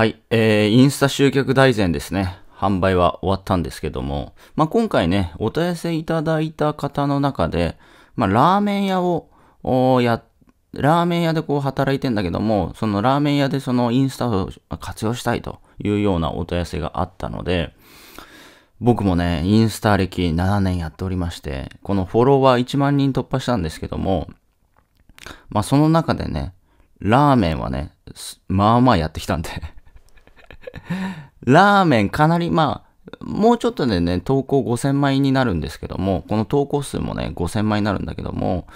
はい、えー、インスタ集客大全ですね。販売は終わったんですけども、まあ、今回ね、お問い合わせいただいた方の中で、まあ、ラーメン屋をや、ラーメン屋でこう働いてんだけども、そのラーメン屋でそのインスタを活用したいというようなお問い合わせがあったので、僕もね、インスタ歴7年やっておりまして、このフォロワー1万人突破したんですけども、まあその中でね、ラーメンはね、まあまあやってきたんで ラーメンかなり、まあ、もうちょっとでね、投稿5000枚になるんですけども、この投稿数もね、5000枚になるんだけども、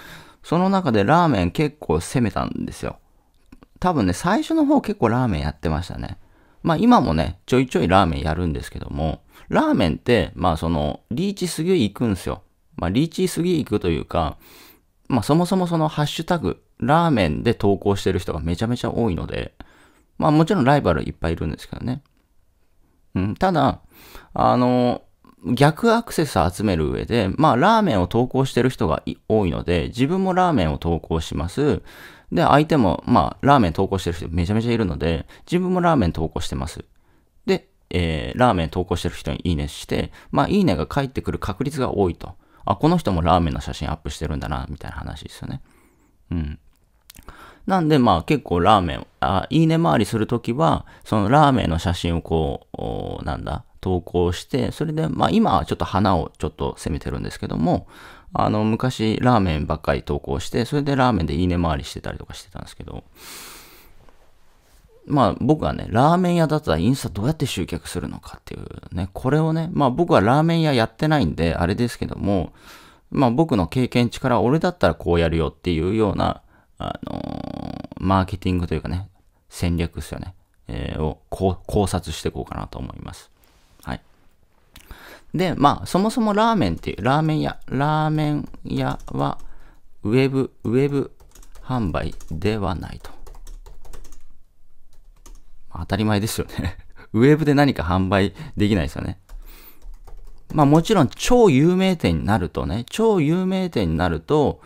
その中でラーメン結構攻めたんですよ。多分ね、最初の方結構ラーメンやってましたね。まあ今もね、ちょいちょいラーメンやるんですけども、ラーメンって、まあその、リーチすぎ行くんですよ。まあリーチすぎ行くというか、まあそもそもそのハッシュタグ、ラーメンで投稿してる人がめちゃめちゃ多いので、まあもちろんライバルいっぱいいるんですけどね。うん、ただ、あの、逆アクセス集める上で、まあラーメンを投稿してる人が多いので、自分もラーメンを投稿します。で、相手も、まあラーメン投稿してる人めちゃめちゃいるので、自分もラーメン投稿してます。で、えー、ラーメン投稿してる人にいいねして、まあいいねが返ってくる確率が多いと。あ、この人もラーメンの写真アップしてるんだな、みたいな話ですよね。うん。なんで、まあ結構ラーメン、あいいね回りするときは、そのラーメンの写真をこう、なんだ、投稿して、それで、まあ今はちょっと花をちょっと攻めてるんですけども、あの、昔ラーメンばっかり投稿して、それでラーメンでいいね回りしてたりとかしてたんですけど、まあ僕はね、ラーメン屋だったらインスタどうやって集客するのかっていうね、これをね、まあ僕はラーメン屋やってないんで、あれですけども、まあ僕の経験値から俺だったらこうやるよっていうような、あのー、マーケティングというかね、戦略ですよね、えー、を考察していこうかなと思います。はい。で、まあ、そもそもラーメンっていう、ラーメン屋、ラーメン屋は、ウェブ、ウェブ販売ではないと。当たり前ですよね ウェブで何か販売できないですよね。まあもちろん超有名店になるとね、超有名店になると、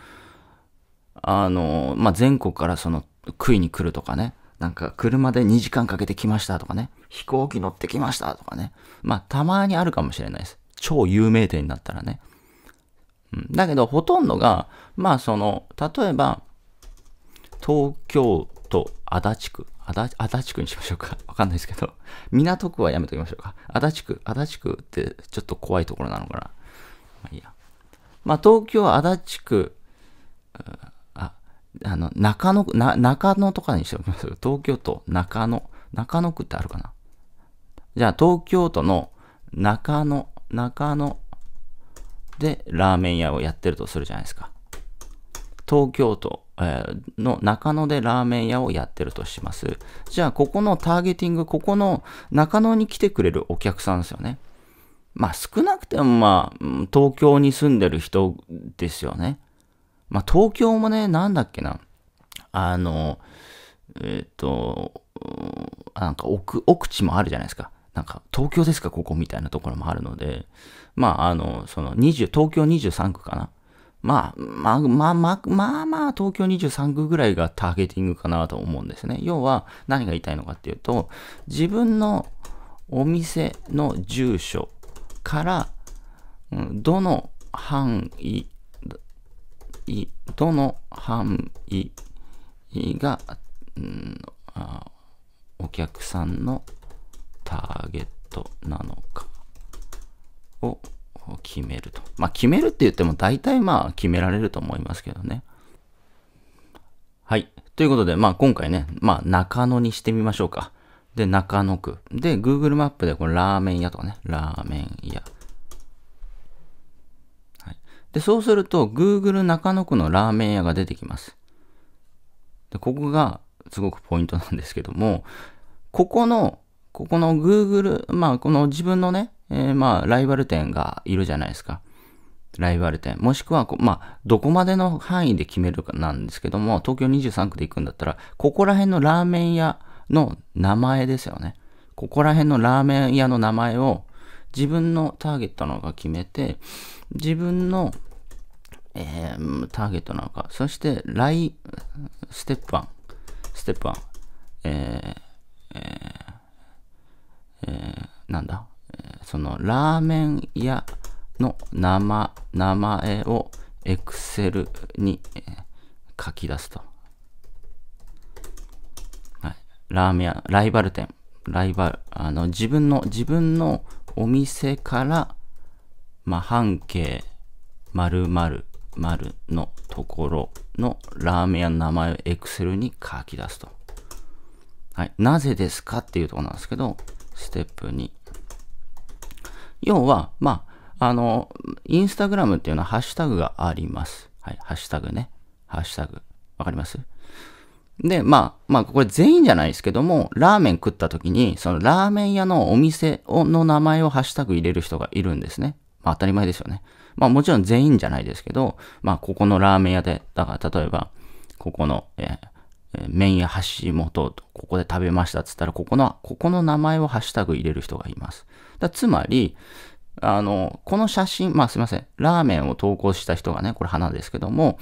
あの、まあ、全国からその、食いに来るとかね。なんか、車で2時間かけて来ましたとかね。飛行機乗ってきましたとかね。まあ、たまにあるかもしれないです。超有名店になったらね。うん、だけど、ほとんどが、まあ、その、例えば、東京都足立区。足立区にしましょうか。わかんないですけど。港区はやめときましょうか。足立区。足立区ってちょっと怖いところなのかな。まあいいや。まあ東京足立区、あの、中野中野とかにしておきます東京都、中野。中野区ってあるかなじゃあ、東京都の中野、中野でラーメン屋をやってるとするじゃないですか。東京都、えの中野でラーメン屋をやってるとします。じゃあ、ここのターゲティング、ここの中野に来てくれるお客さんですよね。まあ、少なくても、まあ、東京に住んでる人ですよね。まあ、東京もね、なんだっけな。あの、えっ、ー、と、なんか奥、奥地もあるじゃないですか。なんか、東京ですか、ここみたいなところもあるので、まあ、あの、その20、東京23区かな。まあ、まあ、まあ、まあ、まあ、まあ、東京23区ぐらいがターゲティングかなと思うんですね。要は、何が言いたいのかっていうと、自分のお店の住所から、どの範囲い、どの範囲が、うん、あお客さんのターゲットなのかを決めると。まあ決めるって言っても大体まあ決められると思いますけどね。はい。ということで、まあ今回ね、まあ中野にしてみましょうか。で、中野区。で、Google マップでこれラーメン屋とかね、ラーメン屋。で、そうすると Google 中野区のラーメン屋が出てきます。で、ここがすごくポイントなんですけども、ここの、ここの Google、まあこの自分のね、えー、まあライバル店がいるじゃないですか。ライバル店。もしくは、まあ、どこまでの範囲で決めるかなんですけども、東京23区で行くんだったら、ここら辺のラーメン屋の名前ですよね。ここら辺のラーメン屋の名前を自分のターゲットなのか決めて、自分の、えー、ターゲットなのか、そして来、ステップ1、ステップ1、えーえーえー、なんだ、えそのラーメン屋の名前名前をエクセルに、書き出すと。はい、ラーメン屋、ライバル店、ライバル、あの、自分の、自分のお店から、まあ、半径〇○〇のところのラーメン屋の名前を Excel に書き出すと。はい。なぜですかっていうところなんですけど、ステップ2。要は、まあ、あの、インスタグラムっていうのはハッシュタグがあります。はい。ハッシュタグね。ハッシュタグ。わかりますで、まあ、まあ、これ全員じゃないですけども、ラーメン食った時に、そのラーメン屋のお店の名前をハッシュタグ入れる人がいるんですね。まあ、当たり前ですよね。まあ、もちろん全員じゃないですけど、まあ、ここのラーメン屋で、だから、例えば、ここの、え麺屋橋本、ここで食べましたっつったら、ここの、ここの名前をハッシュタグ入れる人がいます。だつまり、あの、この写真、まあすいません、ラーメンを投稿した人がね、これ花ですけども、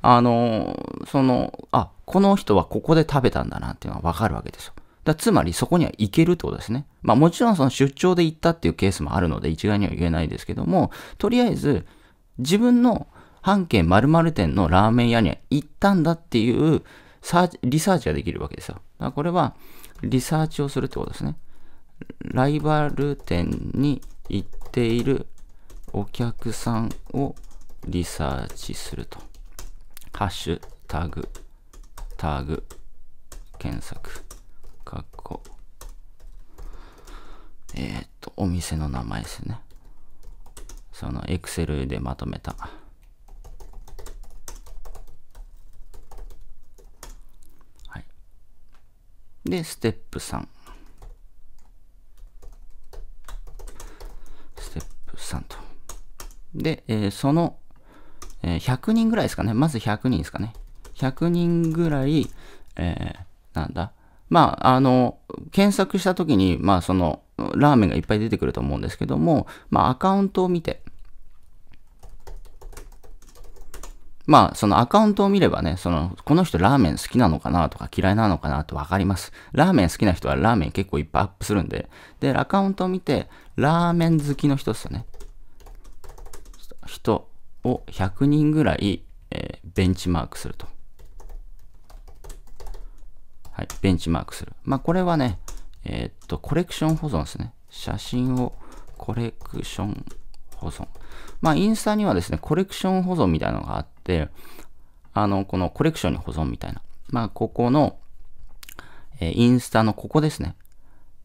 あの、その、あ、この人はここで食べたんだなっていうのがわかるわけですよ。だつまりそこには行けるってことですね。まあもちろんその出張で行ったっていうケースもあるので一概には言えないですけども、とりあえず自分の半径〇〇店のラーメン屋には行ったんだっていうサーチリサーチができるわけですよ。だからこれはリサーチをするってことですね。ライバル店に行っているお客さんをリサーチすると。ハッシュタグ、タグ、検索、括弧。えっ、と、お店の名前ですね。そのエクセルでまとめた。はい。で、ステップ3。んと。で、えー、その、えー、100人ぐらいですかね。まず100人ですかね。100人ぐらい、えー、なんだ。まあ、あの、検索したときに、まあ、その、ラーメンがいっぱい出てくると思うんですけども、まあ、アカウントを見て、まあ、そのアカウントを見ればね、その、この人ラーメン好きなのかなとか嫌いなのかなとわかります。ラーメン好きな人はラーメン結構いっぱいアップするんで、で、アカウントを見て、ラーメン好きの人ですよね。人を100人ぐらい、えー、ベンチマークすると。はい、ベンチマークする。まあ、これはね、えー、っと、コレクション保存ですね。写真をコレクション保存。まあ、インスタにはですね、コレクション保存みたいなのがあって、あの、このコレクションに保存みたいな。まあ、ここの、えー、インスタのここですね。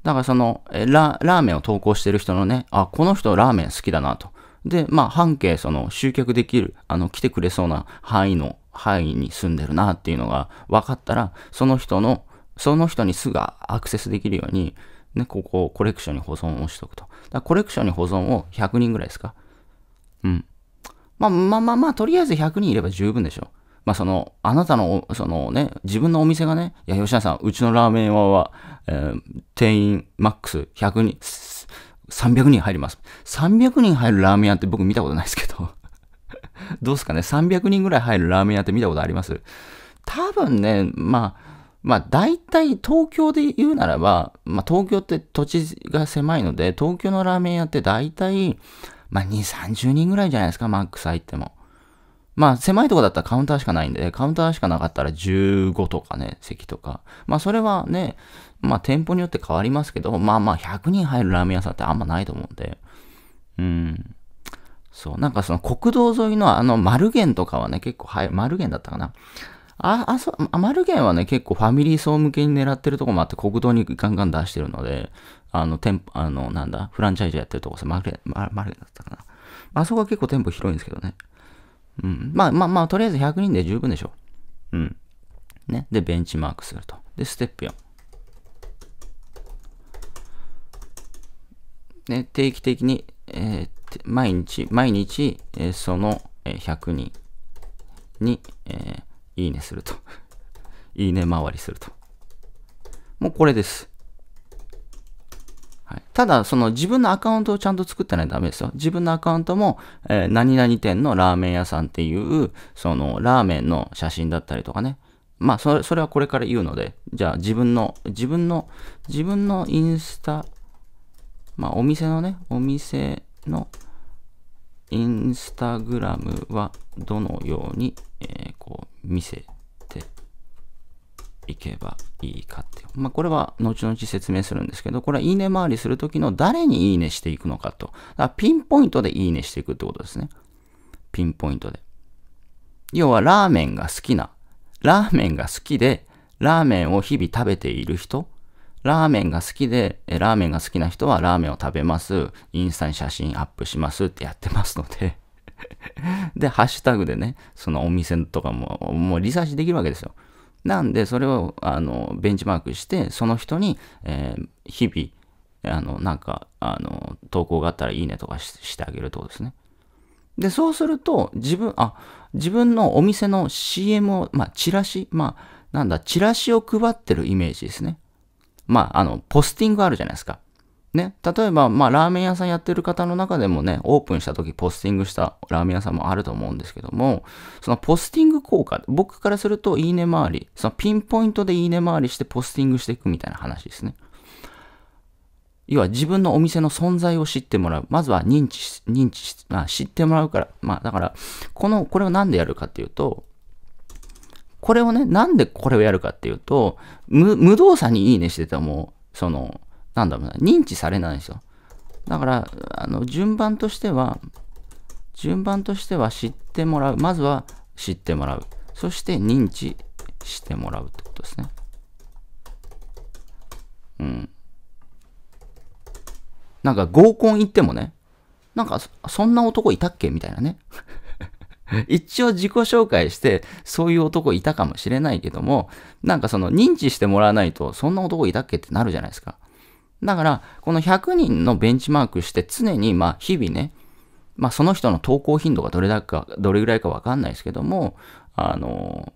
だからその、えー、ラ、ラーメンを投稿してる人のね、あ、この人ラーメン好きだなと。で、まあ、半径、その、集客できる、あの、来てくれそうな範囲の、範囲に住んでるなっていうのが分かったら、その人の、その人にすぐアクセスできるように、ね、ここをコレクションに保存をしとくと。だコレクションに保存を100人ぐらいですかうん。まあまあまあまあ、とりあえず100人いれば十分でしょ。まあその、あなたの、そのね、自分のお店がね、いや、吉田さん、うちのラーメン屋は、えー、店員マックス100人、300人入ります。300人入るラーメン屋って僕見たことないですけど。どうすかね ?300 人ぐらい入るラーメン屋って見たことあります多分ね、まあ、まあ大体東京で言うならば、まあ東京って土地が狭いので、東京のラーメン屋って大体、まあ、2、30人ぐらいじゃないですか、マックス入っても。まあ、狭いとこだったらカウンターしかないんで、カウンターしかなかったら15とかね、席とか。まあ、それはね、まあ、店舗によって変わりますけど、まあまあ、100人入るラーメン屋さんってあんまないと思うんで。うん。そう、なんかその国道沿いのあの丸源とかはね、結構、入る、丸源だったかな。あ、あ、そう、丸源はね、結構ファミリー層向けに狙ってるとこもあって、国道にガンガン出してるので、あの、店舗、あの、なんだ、フランチャイズやってるとこさ、マルゲ、マルゲだったかな。あそこは結構店舗広いんですけどね。うん。まあまあまあ、とりあえず100人で十分でしょう。うん。ね。で、ベンチマークすると。で、ステップ4。ね、定期的に、えー、毎日、毎日、えー、その100人に、えー、いいねすると。いいね回りすると。もうこれです。はい、ただ、その自分のアカウントをちゃんと作ってないとダメですよ。自分のアカウントも、えー、何々店のラーメン屋さんっていう、そのラーメンの写真だったりとかね。まあそれ、それはこれから言うので、じゃあ自分の、自分の、自分のインスタ、まあお店のね、お店のインスタグラムはどのように、えー、こう見せいけばいいかっていう。まあ、これは後々説明するんですけど、これはいいね回りするときの誰にいいねしていくのかと。だからピンポイントでいいねしていくってことですね。ピンポイントで。要はラーメンが好きな、ラーメンが好きで、ラーメンを日々食べている人、ラーメンが好きで、ラーメンが好きな人はラーメンを食べます、インスタに写真アップしますってやってますので で、ハッシュタグでね、そのお店とかも、もうリサーチできるわけですよ。なんで、それを、あの、ベンチマークして、その人に、えー、日々、あの、なんか、あの、投稿があったらいいねとかしてあげるってことですね。で、そうすると、自分、あ、自分のお店の CM を、まあ、チラシ、まあ、なんだ、チラシを配ってるイメージですね。まあ、あの、ポスティングあるじゃないですか。ね、例えば、まあ、ラーメン屋さんやってる方の中でもね、オープンした時ポスティングしたラーメン屋さんもあると思うんですけども、そのポスティング効果、僕からするといいね回り、そのピンポイントでいいね回りしてポスティングしていくみたいな話ですね。要は自分のお店の存在を知ってもらう。まずは認知、認知、まあ、知ってもらうから。まあだから、この、これを何でやるかっていうと、これをね、なんでこれをやるかっていうと、無動作にいいねしてても、その、なんだろうな、認知されないんですよ。だから、あの順番としては、順番としては知ってもらう。まずは知ってもらう。そして認知してもらうってことですね。うん。なんか合コン行ってもね、なんかそんな男いたっけみたいなね。一応自己紹介して、そういう男いたかもしれないけども、なんかその認知してもらわないと、そんな男いたっけってなるじゃないですか。だから、この100人のベンチマークして常に、まあ、日々ね、まあ、その人の投稿頻度がどれだか、どれぐらいかわかんないですけども、あの、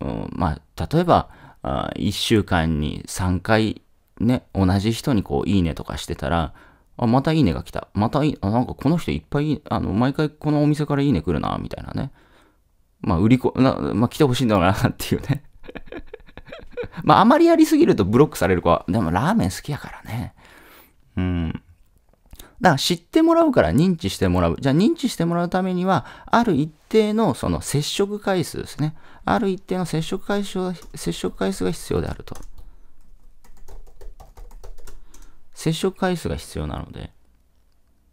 うん、まあ、例えば、あ1週間に3回、ね、同じ人にこう、いいねとかしてたら、あ、またいいねが来た。またいい、あ、なんかこの人いっぱい、あの、毎回このお店からいいね来るな、みたいなね。まあ、売り子、まあ、来てほしいんだろうな、っていうね まあ、あまりやりすぎるとブロックされる子は、でもラーメン好きやからね。うん。だから知ってもらうから認知してもらう。じゃあ認知してもらうためには、ある一定のその接触回数ですね。ある一定の接触回数接触回数が必要であると。接触回数が必要なので。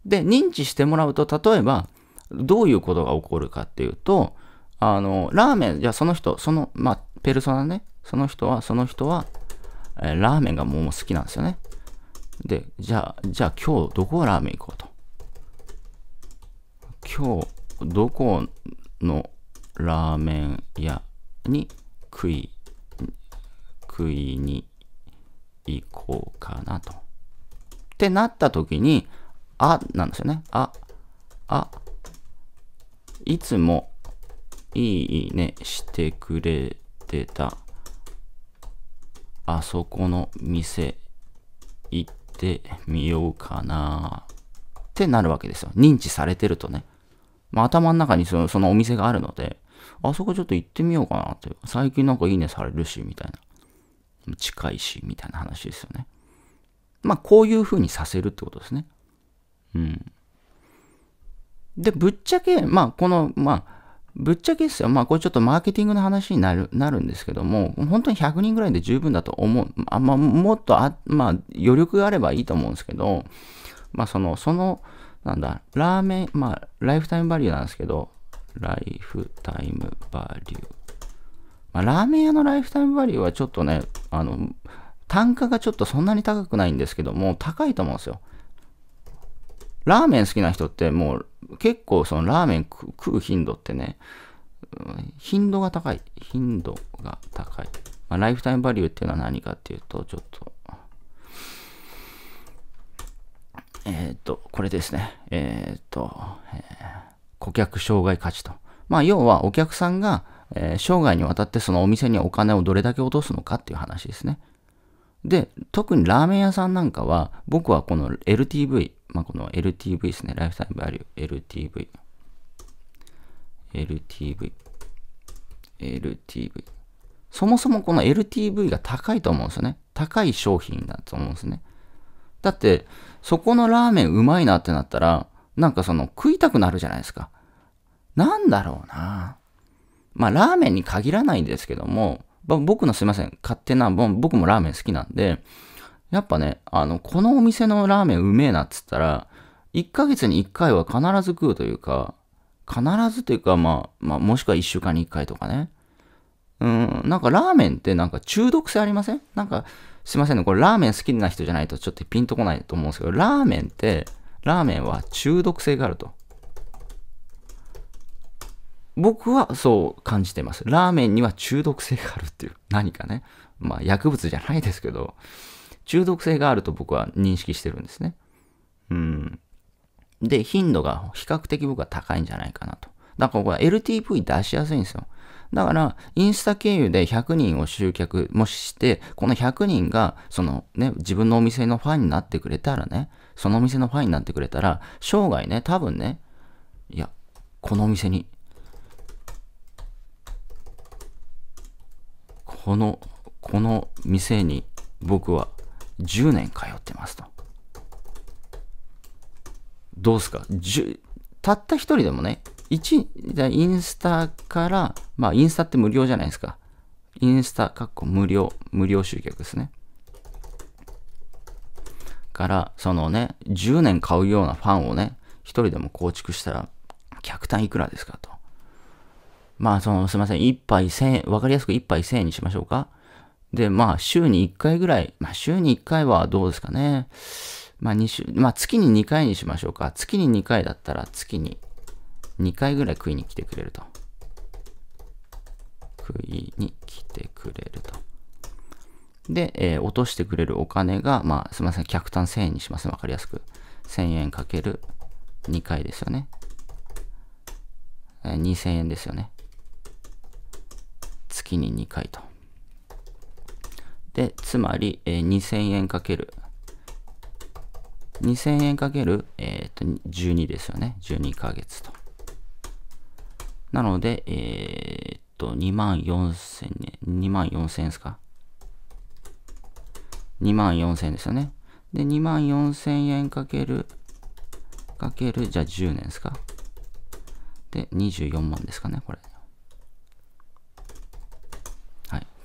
で、認知してもらうと、例えば、どういうことが起こるかっていうと、あの、ラーメン、じゃあその人、その、まあ、ペルソナね、その人は、その人は、えー、ラーメンがもう好きなんですよね。で、じゃあ、じゃあ今日どこラーメン行こうと。今日、どこのラーメン屋に食い、食いに行こうかなと。ってなった時に、あ、なんですよね。あ、あ、いつもいいねしてくれてたあそこの店行ってみようかなってなるわけですよ。認知されてるとね。まあ、頭の中にそのそのお店があるので、あそこちょっと行ってみようかなって。最近なんかいいねされるし、みたいな。近いし、みたいな話ですよね。まあ、こういう風にさせるってことですね。うん。で、ぶっちゃけ、まあ、この、まあ、ぶっちゃけですよ。まあ、これちょっとマーケティングの話になる、なるんですけども、本当に100人ぐらいで十分だと思う。あまあ、もっとあ、まあ、余力があればいいと思うんですけど、まあ、その、その、なんだ、ラーメン、まあ、ライフタイムバリューなんですけど、ライフタイムバリュー。まあ、ラーメン屋のライフタイムバリューはちょっとね、あの、単価がちょっとそんなに高くないんですけども、高いと思うんですよ。ラーメン好きな人ってもう結構そのラーメン食う頻度ってね、頻度が高い。頻度が高い。まあ、ライフタイムバリューっていうのは何かっていうと、ちょっと、えっ、ー、と、これですね。えっ、ー、と、えー、顧客障害価値と。まあ、要はお客さんが、え生涯にわたってそのお店にお金をどれだけ落とすのかっていう話ですね。で、特にラーメン屋さんなんかは、僕はこの LTV、まあ、この LTV ですね。ライフタイムバリュー、LTV。LTV。LTV。そもそもこの LTV が高いと思うんですよね。高い商品だと思うんですね。だって、そこのラーメンうまいなってなったら、なんかその食いたくなるじゃないですか。なんだろうな。まあ、ラーメンに限らないんですけども、僕のすいません、勝手な、僕もラーメン好きなんで、やっぱね、あの、このお店のラーメンうめえなっつったら、1ヶ月に1回は必ず食うというか、必ずというか、まあ、まあ、もしくは1週間に1回とかね。うん、なんかラーメンってなんか中毒性ありませんなんか、すいませんね、これラーメン好きな人じゃないとちょっとピンとこないと思うんですけど、ラーメンって、ラーメンは中毒性があると。僕はそう感じています。ラーメンには中毒性があるっていう、何かね。まあ薬物じゃないですけど、中毒性があると僕は認識してるんですね。うん。で、頻度が比較的僕は高いんじゃないかなと。だからこれ LTV 出しやすいんですよ。だから、インスタ経由で100人を集客もしして、この100人が、そのね、自分のお店のファンになってくれたらね、そのお店のファンになってくれたら、生涯ね、多分ね、いや、このお店に、この、この店に僕は10年通ってますと。どうすかたった一人でもね、一、インスタから、まあインスタって無料じゃないですか。インスタ、かっこ無料、無料集客ですね。から、そのね、10年買うようなファンをね、一人でも構築したら、客単いくらですかと。まあ、その、すいません、一杯1000円、わかりやすく一杯1000円にしましょうか。で、まあ、週に1回ぐらい、まあ、週に1回はどうですかね。まあ、2週、まあ、月に2回にしましょうか。月に2回だったら、月に2回ぐらい食いに来てくれると。食いに来てくれると。で、えー、落としてくれるお金が、まあ、すみません、客単1000円にします。わかりやすく。1000円かける2回ですよね。えー、2000円ですよね。月に2回と。で、つまり、えー、2000円かける、2000円かける、えー、と12ですよね。12ヶ月と。なので、えー、っと、2万4000円、2万4000円ですか ?2 万4000円ですよね。で、2万4000円かける、かける、じゃあ10年ですかで、24万ですかね、これ。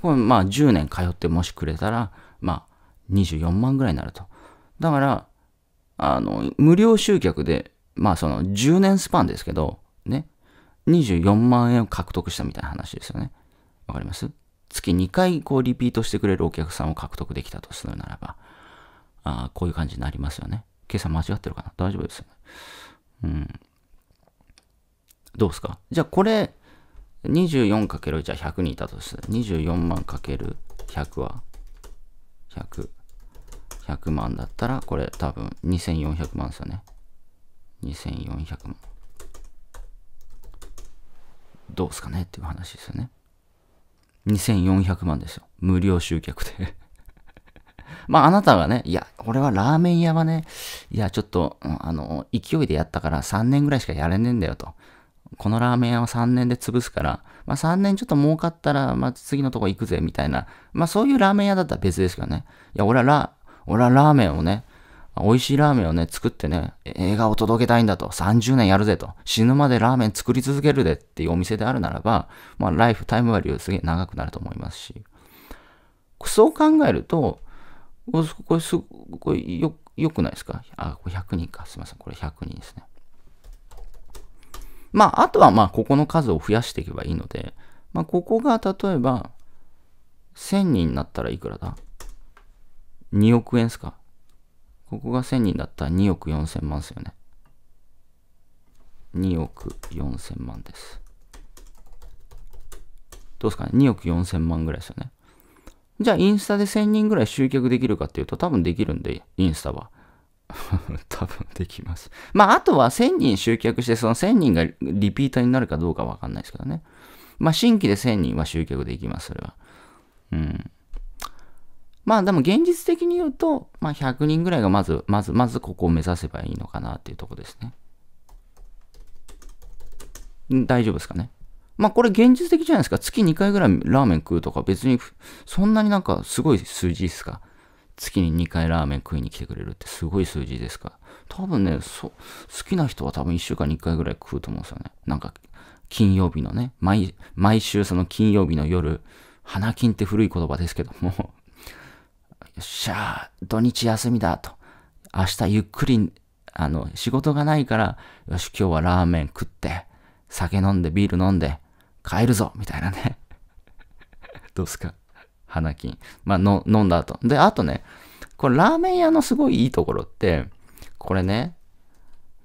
これまあ10年通ってもしくれたら、まあ24万ぐらいになると。だから、あの、無料集客で、まあその10年スパンですけど、ね、24万円を獲得したみたいな話ですよね。わかります月2回こうリピートしてくれるお客さんを獲得できたとするならば、あこういう感じになりますよね。計算間違ってるかな大丈夫ですよね。うん。どうですかじゃあこれ、24×1 は100人いたとして、24万 ×100 は100。100万だったら、これ多分2400万ですよね。2400万。どうすかねっていう話ですよね。2400万ですよ。無料集客で まあ、あなたがね、いや、俺はラーメン屋はね、いや、ちょっと、あの、勢いでやったから3年ぐらいしかやれねえんだよと。このラーメン屋は3年で潰すから、まあ3年ちょっと儲かったら、まあ次のとこ行くぜ、みたいな。まあそういうラーメン屋だったら別ですけどね。いや、俺はラ、俺はラーメンをね、美味しいラーメンをね、作ってね、映画を届けたいんだと、30年やるぜと、死ぬまでラーメン作り続けるでっていうお店であるならば、まあ、ライフタイムバリューすげえ長くなると思いますし、そう考えると、これす、これよ、よくないですかあ、これ100人か。すいません。これ100人ですね。まあ、あとはまあ、ここの数を増やしていけばいいので、まあ、ここが例えば、1000人になったらいくらだ ?2 億円ですかここが1000人だったら2億4000万ですよね。2億4000万です。どうですかね ?2 億4000万ぐらいですよね。じゃあ、インスタで1000人ぐらい集客できるかっていうと、多分できるんで、インスタは。多分できます。まあ、あとは1000人集客して、その1000人がリピーターになるかどうかわかんないですけどね。まあ、新規で1000人は集客できます、それは。うん。まあ、でも現実的に言うと、まあ、100人ぐらいがまず、まず、まずここを目指せばいいのかなっていうとこですね。大丈夫ですかね。まあこれ現実的じゃないですか。月2回ぐらいラーメン食うとか別にそんなになんかすごい数字ですか。月に2回ラーメン食いに来てくれるってすごい数字ですから多分ねそ好きな人は多分1週間に1回ぐらい食うと思うんですよねなんか金曜日のね毎毎週その金曜日の夜花金って古い言葉ですけどもよっしゃー土日休みだと明日ゆっくりあの仕事がないからよし今日はラーメン食って酒飲んでビール飲んで帰るぞみたいなね どうすか花金。まあの、飲んだ後。で、あとね、これラーメン屋のすごいいいところって、これね、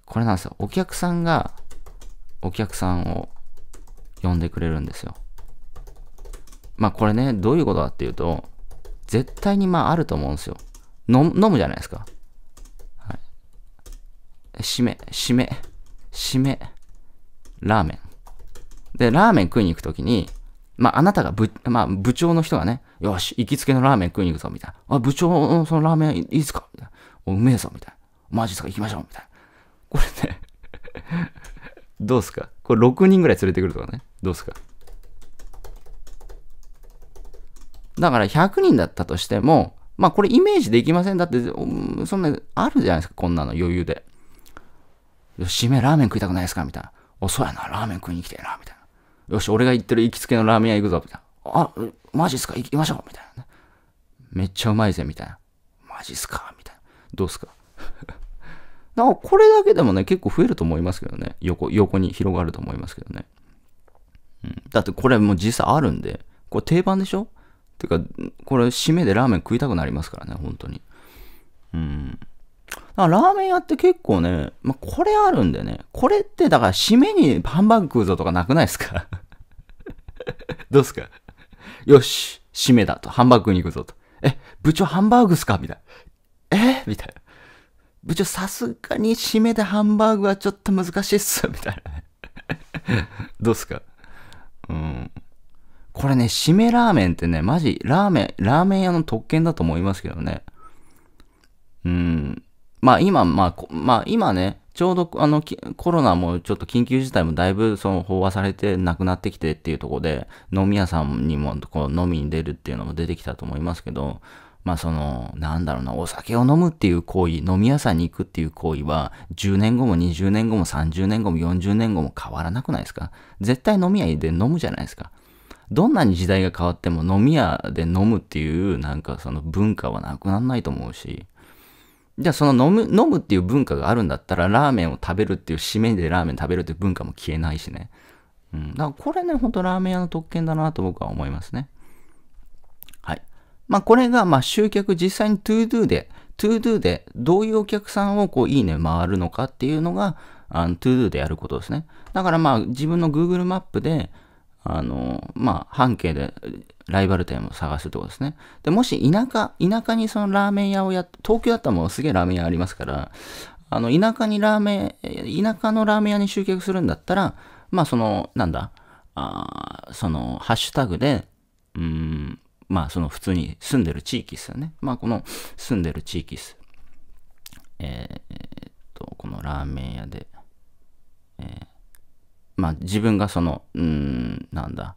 これなんですよ。お客さんが、お客さんを呼んでくれるんですよ。まあこれね、どういうことかっていうと、絶対にまああると思うんですよ。飲むじゃないですか。はい。締め、締め、締め、ラーメン。で、ラーメン食いに行くときに、まああなたがぶ、まあ部長の人がね、よし、行きつけのラーメン食いに行くぞ、みたいな。あ、部長、そのラーメンいいっすかみたいな。うめえぞ、みたいな。マジっすか、行きましょう、みたいな。これね どうすかこれ6人ぐらい連れてくるとかね。どうすかだから100人だったとしても、まあこれイメージできません。だって、そんな、あるじゃないですか、こんなの余裕で。よし、締めラーメン食いたくないですかみたいな。お、そうやな、ラーメン食いに来てえな、みたいな。よし、俺が行ってる行きつけのラーメン屋行くぞ、みたいな。あ、マジっすか行きましょうみたいな、ね。めっちゃうまいぜみたいな。マジっすかみたいな。どうっすか なんかこれだけでもね、結構増えると思いますけどね。横、横に広がると思いますけどね。うん。だってこれもう実際あるんで、これ定番でしょてか、これ締めでラーメン食いたくなりますからね、本当に。うん。だラーメン屋って結構ね、まあ、これあるんでね、これってだから締めにハンバーグ食うぞとかなくないですか どうすかよし、締めだと、ハンバーグに行くぞと。え、部長ハンバーグっすかみたいな。えみたいな。部長さすがに締めでハンバーグはちょっと難しいっす。みたいな。どうっすかうん。これね、締めラーメンってね、マジ、ラーメン、ラーメン屋の特権だと思いますけどね。うん。まあ今、まあ、まあ今ね、ちょうどあのコロナもちょっと緊急事態もだいぶその飽和されてなくなってきてっていうとこで飲み屋さんにもこう飲みに出るっていうのも出てきたと思いますけどまあそのなんだろうなお酒を飲むっていう行為飲み屋さんに行くっていう行為は10年後も20年後も30年後も40年後も変わらなくないですか絶対飲み屋で飲むじゃないですか。どんなに時代が変わっても飲み屋で飲むっていうなんかその文化はなくならないと思うし。じゃあその飲む、飲むっていう文化があるんだったら、ラーメンを食べるっていう、締めでラーメン食べるっていう文化も消えないしね。うん。だからこれね、ほんとラーメン屋の特権だなと僕は思いますね。はい。まあこれが、まあ集客実際に ToDo で、ToDo でどういうお客さんをこう、いいね回るのかっていうのが、ToDo でやることですね。だからまあ自分の Google マップで、あの、まあ、半径でライバル店を探すってことですね。で、もし田舎、田舎にそのラーメン屋をやっ、東京だったらもうすげえラーメン屋ありますから、あの、田舎にラーメン、田舎のラーメン屋に集客するんだったら、まあ、その、なんだ、あその、ハッシュタグで、うん、まあ、その普通に住んでる地域ですよね。まあ、この住んでる地域です。えー、っと、このラーメン屋で、えーまあ自分がその、うん、なんだ。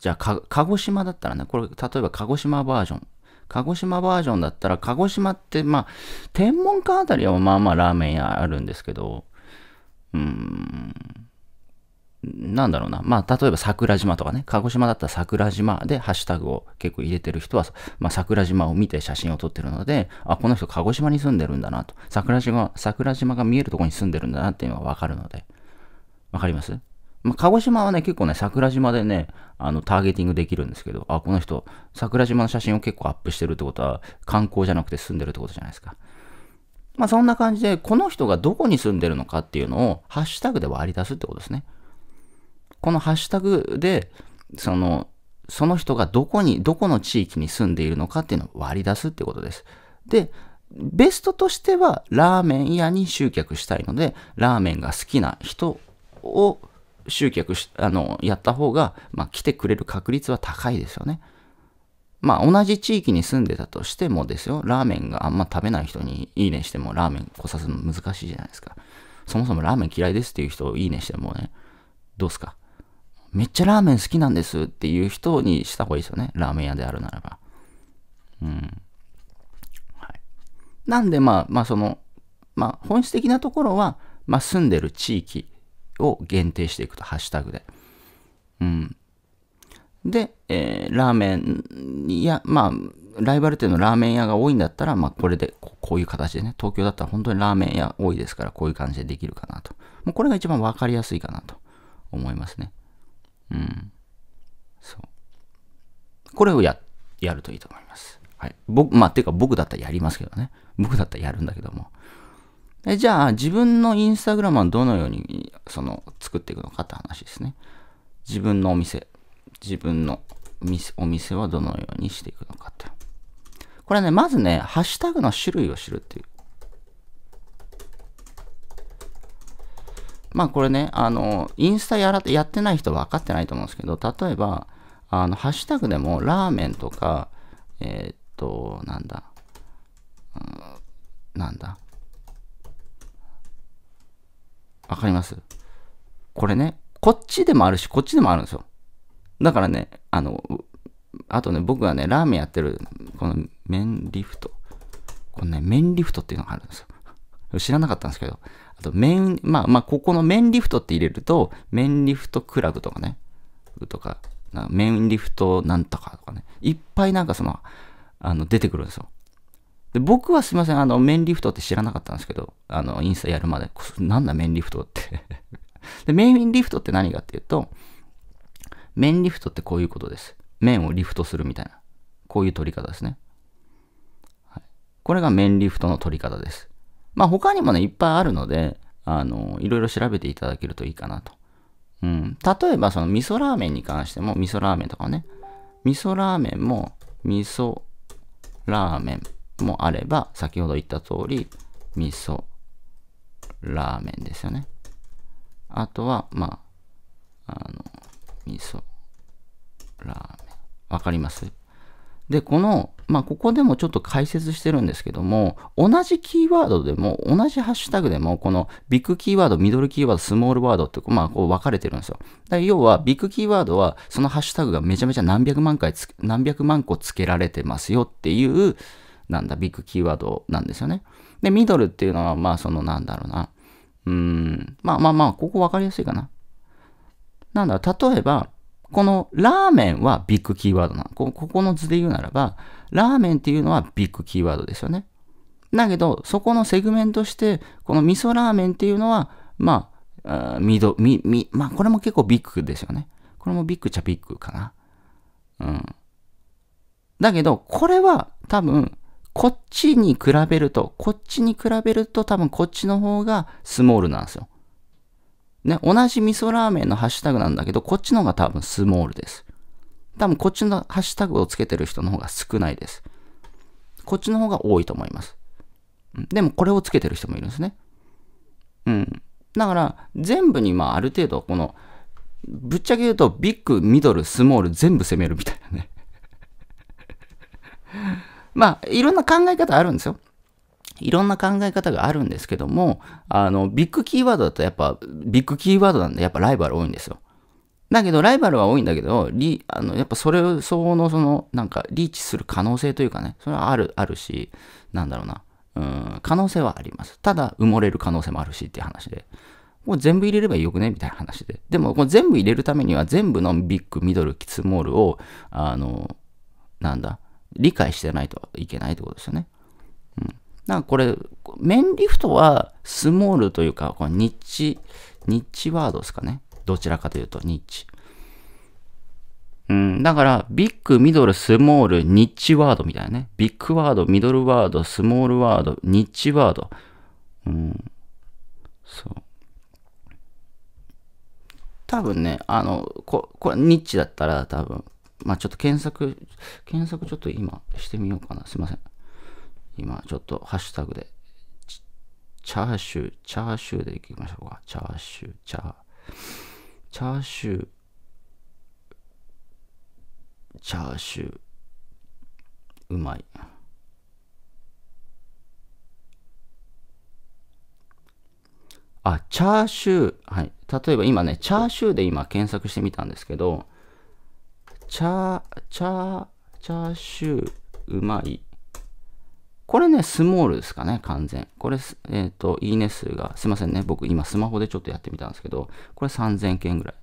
じゃあ、鹿児島だったらね、これ、例えば鹿児島バージョン。鹿児島バージョンだったら、鹿児島って、まあ、天文館あたりはまあまあラーメン屋あるんですけど、うーん、なんだろうな。まあ、例えば桜島とかね、鹿児島だったら桜島でハッシュタグを結構入れてる人は、まあ、桜島を見て写真を撮ってるので、あ、この人鹿児島に住んでるんだなと。桜島、桜島が見えるところに住んでるんだなっていうのがわかるので。わかりますまあ、鹿児島はね、結構ね、桜島でね、あの、ターゲティングできるんですけど、あ、この人、桜島の写真を結構アップしてるってことは、観光じゃなくて住んでるってことじゃないですか。まあ、そんな感じで、この人がどこに住んでるのかっていうのを、ハッシュタグで割り出すってことですね。このハッシュタグで、その、その人がどこに、どこの地域に住んでいるのかっていうのを割り出すってことです。で、ベストとしてはラーメン屋に集客したいので、ラーメンが好きな人を集客し、あの、やった方が、まあ、来てくれる確率は高いですよね。まあ、同じ地域に住んでたとしてもですよ、ラーメンがあんま食べない人にいいねしてもラーメン来さすの難しいじゃないですか。そもそもラーメン嫌いですっていう人をいいねしてもね、どうすかめっちゃラーメン好きなんですっていう人にした方がいいですよね。ラーメン屋であるならば。うん。はい。なんで、まあ、まあ、その、まあ、本質的なところは、まあ、住んでる地域を限定していくと、ハッシュタグで。うん。で、えー、ラーメンいや、まあ、ライバル店のラーメン屋が多いんだったら、まあ、これでこ、こういう形でね、東京だったら本当にラーメン屋多いですから、こういう感じでできるかなと。もうこれが一番分かりやすいかなと思いますね。うん。そう。これをや、やるといいと思います。はい。僕、まあ、てか僕だったらやりますけどね。僕だったらやるんだけども。えじゃあ、自分のインスタグラムはどのように、その、作っていくのかって話ですね。自分のお店、自分のお店はどのようにしていくのかって。これね、まずね、ハッシュタグの種類を知るっていう。まあこれね、あの、インスタやらやってない人は分かってないと思うんですけど、例えば、あの、ハッシュタグでも、ラーメンとか、えー、っと、なんだ、うん、なんだ、わかりますこれね、こっちでもあるし、こっちでもあるんですよ。だからね、あの、あとね、僕がね、ラーメンやってる、この麺リフト。このね、麺リフトっていうのがあるんですよ。知らなかったんですけど、あと麺、まあまあ、ここの麺リフトって入れると、麺リフトクラブとかね、とか、か麺リフトなんとかとかね、いっぱいなんかその、あの、出てくるんですよ。で僕はすいません、あの、ンリフトって知らなかったんですけど、あの、インスタやるまで、なんだ面リフトって で、ンリフトって何かっていうと、麺リフトってこういうことです。面をリフトするみたいな。こういう取り方ですね。はい、これが麺リフトの取り方です。まあ他にもね、いっぱいあるので、あの、いろいろ調べていただけるといいかなと。うん。例えば、その味噌ラーメンに関しても、味噌ラーメンとかね、味噌ラーメンも、味噌ラーメン。もあれば、先ほど言った通り、味噌、ラーメンですよね。あとは、まあ、あの、味噌、ラーメン。わかりますで、この、まあ、ここでもちょっと解説してるんですけども、同じキーワードでも、同じハッシュタグでも、このビッグキーワード、ミドルキーワード、スモールワードって、まあ、こう分かれてるんですよ。だ要は、ビッグキーワードは、そのハッシュタグがめちゃめちゃ何百万回何百万個つけられてますよっていう、なんだ、ビッグキーワードなんですよね。で、ミドルっていうのは、まあ、その、なんだろうな。うん、まあまあまあ、ここ分かりやすいかな。なんだ、例えば、このラーメンはビッグキーワードなの。ここの図で言うならば、ラーメンっていうのはビッグキーワードですよね。だけど、そこのセグメントして、この味噌ラーメンっていうのは、まあ、あミド、ミ、ミ、まあ、これも結構ビッグですよね。これもビッグちゃビッグかな。うん。だけど、これは多分、こっちに比べると、こっちに比べると多分こっちの方がスモールなんですよ。ね、同じ味噌ラーメンのハッシュタグなんだけど、こっちの方が多分スモールです。多分こっちのハッシュタグをつけてる人の方が少ないです。こっちの方が多いと思います。でもこれをつけてる人もいるんですね。うん。だから全部にまあある程度このぶっちゃけ言うとビッグ、ミドル、スモール全部攻めるみたいなねまあ、いろんな考え方あるんですよ。いろんな考え方があるんですけども、あの、ビッグキーワードだとやっぱ、ビッグキーワードなんでやっぱライバル多いんですよ。だけど、ライバルは多いんだけど、リあのやっぱそれ相応の、その、なんか、リーチする可能性というかね、それはある、あるし、なんだろうな、うん、可能性はあります。ただ、埋もれる可能性もあるしっていう話で。もう全部入れればよくねみたいな話で。でも、こ全部入れるためには、全部のビッグ、ミドル、キスモールを、あの、なんだ、理解してないといけないってことですよね。うん。なんかこれ、メンリフトはスモールというか、このニッチ、ニッチワードですかね。どちらかというと、ニッチ。うん、だから、ビッグ、ミドル、スモール、ニッチワードみたいなね。ビッグワード、ミドルワード、スモールワード、ニッチワード。うん。そう。多分ね、あの、こ、これニッチだったら多分、まあちょっと検索、検索ちょっと今してみようかな。すいません。今ちょっとハッシュタグで、チャーシュー、チャーシューでいきましょうか。チャーシュー、チャー、チャーシュー、チャーシュー、うまい。あ、チャーシュー。はい。例えば今ね、チャーシューで今検索してみたんですけど、チャー、チャー、チャーシュー、うまい。これね、スモールですかね、完全。これ、えっ、ー、と、いいね数が、すいませんね、僕今スマホでちょっとやってみたんですけど、これ3000件ぐらい。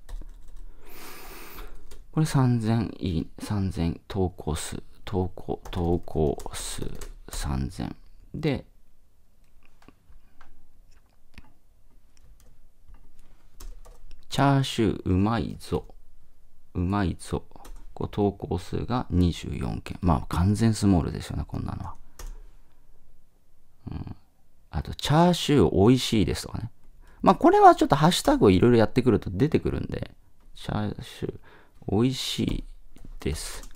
これ3000いい、3000投稿数、投稿、投稿数3000。で、チャーシューうまいぞ。うまいぞ。こう投稿数が24件。まあ完全スモールですよね、こんなのは。うん。あと、チャーシュー美味しいですとかね。まあこれはちょっとハッシュタグをいろいろやってくると出てくるんで、チャーシュー美味しいです。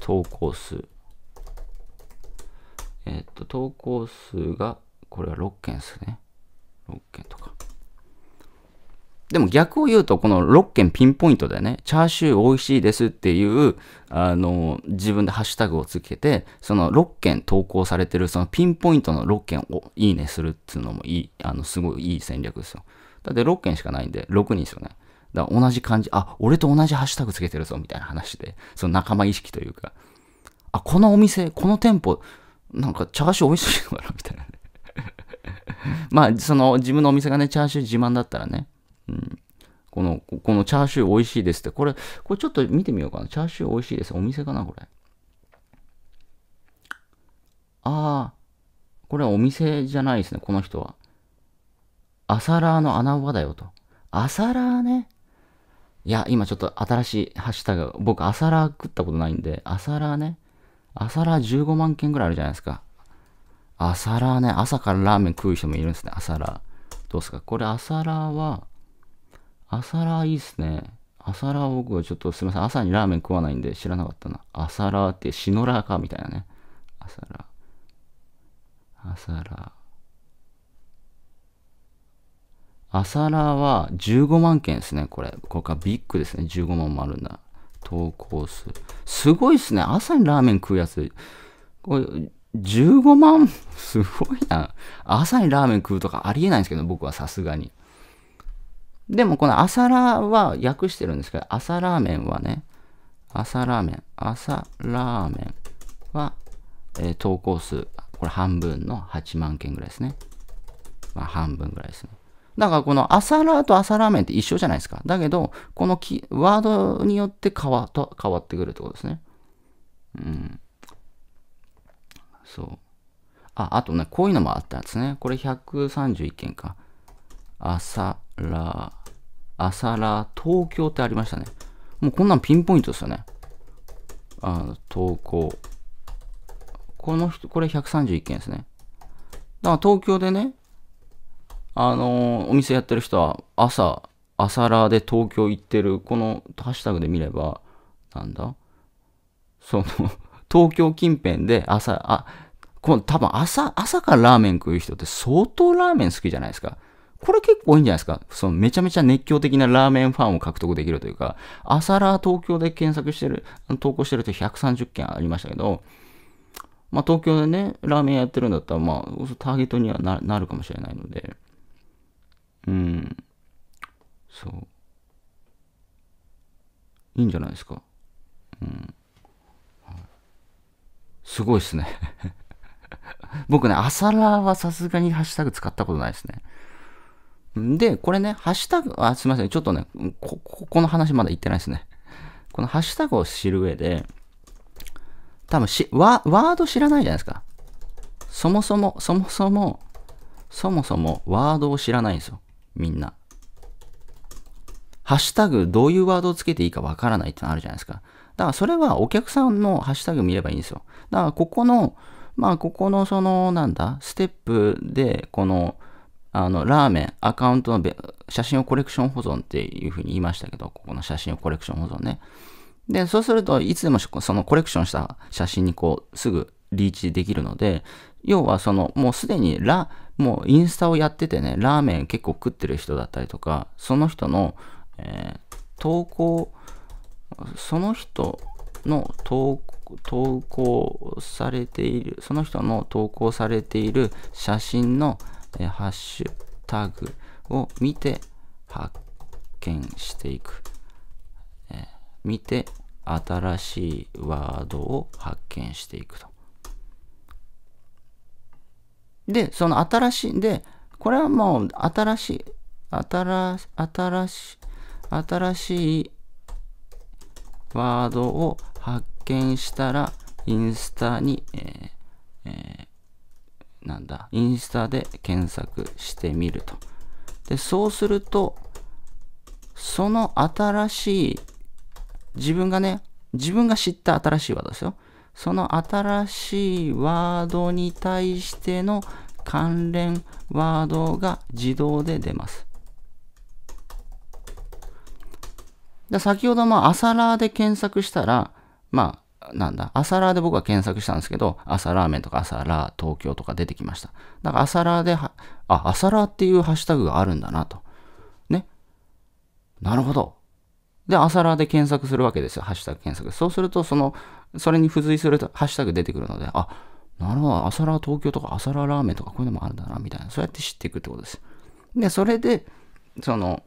投稿数。えっと、投稿数が、これは6件ですね。6件とか。でも逆を言うと、この6件ピンポイントでね、チャーシュー美味しいですっていう、あの、自分でハッシュタグをつけて、その6件投稿されてる、そのピンポイントの6件をいいねするっていうのもいい、あの、すごいいい戦略ですよ。だって6件しかないんで、6人ですよね。だから同じ感じ、あ、俺と同じハッシュタグつけてるぞ、みたいな話で、その仲間意識というか、あ、このお店、この店舗、なんかチャーシュー美味しいのかな、みたいな、ね。まあ、その自分のお店がね、チャーシュー自慢だったらね、うん、この、このチャーシュー美味しいですって。これ、これちょっと見てみようかな。チャーシュー美味しいです。お店かな、これ。ああ、これはお店じゃないですね、この人は。朝ラーの穴場だよと。朝ラーね。いや、今ちょっと新しいハッシュタグ、僕朝ラー食ったことないんで、朝ラーね。朝ラー15万件ぐらいあるじゃないですか。朝ラーね、朝からラーメン食う人もいるんですね、朝ラー。どうですかこれ朝ラーは、朝ラーいいっすね。朝ラー僕はちょっとすみません。朝にラーメン食わないんで知らなかったな。朝ラーってシノラーかみたいなね。朝ラー。朝ラー。朝ラーは15万件ですね。これ。ここがビッグですね。15万もあるんだ。投稿数。すごいっすね。朝にラーメン食うやつ。これ15万 すごいな。朝にラーメン食うとかありえないんですけど、僕はさすがに。でもこの朝ラーは訳してるんですけど、朝ラーメンはね、朝ラーメン、朝ラーメンは、えー、投稿数、これ半分の8万件ぐらいですね。まあ半分ぐらいですね。だからこの朝ラーと朝ラーメンって一緒じゃないですか。だけど、このキワードによって変わと変わってくるってことですね。うん。そう。あ、あとね、こういうのもあったんですね。これ131件か。朝ら、朝ら東京ってありましたね。もうこんなんピンポイントですよね。あの、投稿。この人、これ131件ですね。だから東京でね、あのー、お店やってる人は朝、朝らで東京行ってる、このハッシュタグで見れば、なんだその 東京近辺で朝、あ、この多分朝、朝からラーメン食う人って相当ラーメン好きじゃないですか。これ結構いいんじゃないですかそのめちゃめちゃ熱狂的なラーメンファンを獲得できるというか、朝ラー東京で検索してる、投稿してると130件ありましたけど、まあ東京でね、ラーメンやってるんだったら、まあターゲットにはなるかもしれないので、うん、そう。いいんじゃないですか。うん。すごいっすね 僕ね、朝ラーはさすがにハッシュタグ使ったことないですね。で、これね、ハッシュタグ、あ、すいません。ちょっとね、こ、この話まだ言ってないですね。このハッシュタグを知る上で、多分し、ワワード知らないじゃないですか。そもそも、そもそも、そもそもワードを知らないんですよ。みんな。ハッシュタグ、どういうワードをつけていいかわからないってのあるじゃないですか。だからそれはお客さんのハッシュタグ見ればいいんですよ。だからここの、まあここのその、なんだ、ステップで、この、あの、ラーメン、アカウントの写真をコレクション保存っていうふうに言いましたけど、ここの写真をコレクション保存ね。で、そうすると、いつでもそのコレクションした写真にこう、すぐリーチできるので、要はその、もうすでにラ、もうインスタをやっててね、ラーメン結構食ってる人だったりとか、その人の、えー、投稿、その人の投稿されている、その人の投稿されている写真のえハッシュタグを見て発見していく。え見て新しいワードを発見していくと。で、その新しい、で、これはもう新しい、新し、新し、新しいワードを発見したらインスタに、えーえーなんだ、インスタで検索してみると。で、そうすると、その新しい、自分がね、自分が知った新しいワードですよ。その新しいワードに対しての関連ワードが自動で出ます。で先ほど、まあ、朝ラーで検索したら、まあ、なんだ、朝ラーで僕は検索したんですけど、朝ラーメンとか朝ラー東京とか出てきました。だから朝ラーで、あ、朝ラーっていうハッシュタグがあるんだなと。ね。なるほど。で、朝ラーで検索するわけですよ。ハッシュタグ検索。そうすると、その、それに付随するとハッシュタグ出てくるので、あ、なるほど、朝ラー東京とか朝ラーラーメンとかこういうのもあるんだな、みたいな。そうやって知っていくってことです。で、それで、その、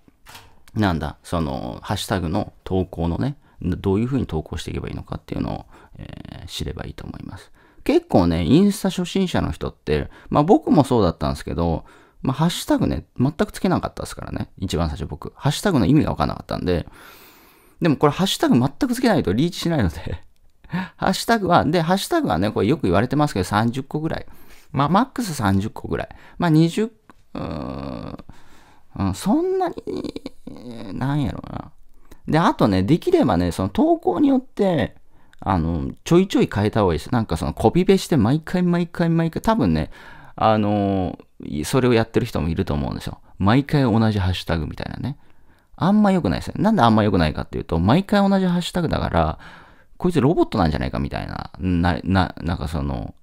なんだ、その、ハッシュタグの投稿のね、どういうふうに投稿していけばいいのかっていうのを、えー、知ればいいと思います。結構ね、インスタ初心者の人って、まあ僕もそうだったんですけど、まあハッシュタグね、全くつけなかったですからね。一番最初僕。ハッシュタグの意味がわからなかったんで、でもこれハッシュタグ全くつけないとリーチしないので ハッシュタグは、で、ハッシュタグはね、これよく言われてますけど、30個ぐらい。まあ、マックス30個ぐらい。まあ、20、うん、そんなに、なんやろうな。で、あとね、できればね、その投稿によって、あの、ちょいちょい変えた方がいいです。なんかそのコピペして毎回毎回毎回、多分ね、あのそれをやってる人もいると思うんですよ。毎回同じハッシュタグみたいなね。あんま良くないですね。なんであんま良くないかっていうと、毎回同じハッシュタグだから、こいつロボットなんじゃないかみたいな、な、な、なんかその、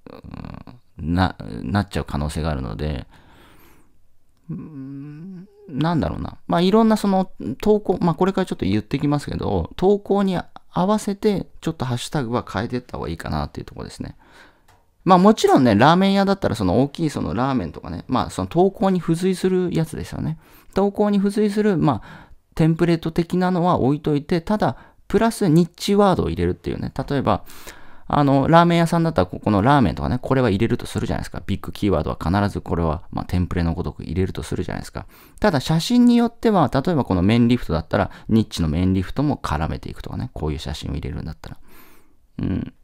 な、なっちゃう可能性があるので、なんだろうな。まあ、いろんなその投稿、まあ、これからちょっと言ってきますけど、投稿に合わせて、ちょっとハッシュタグは変えていった方がいいかなっていうところですね。まあもちろんね、ラーメン屋だったらその大きいそのラーメンとかね、まあその投稿に付随するやつですよね。投稿に付随する、まあ、テンプレート的なのは置いといて、ただ、プラスニッチワードを入れるっていうね。例えば、あの、ラーメン屋さんだったら、ここのラーメンとかね、これは入れるとするじゃないですか。ビッグキーワードは必ずこれは、まあ、テンプレのごとく入れるとするじゃないですか。ただ、写真によっては、例えばこの面リフトだったら、ニッチの面リフトも絡めていくとかね、こういう写真を入れるんだったら。うん。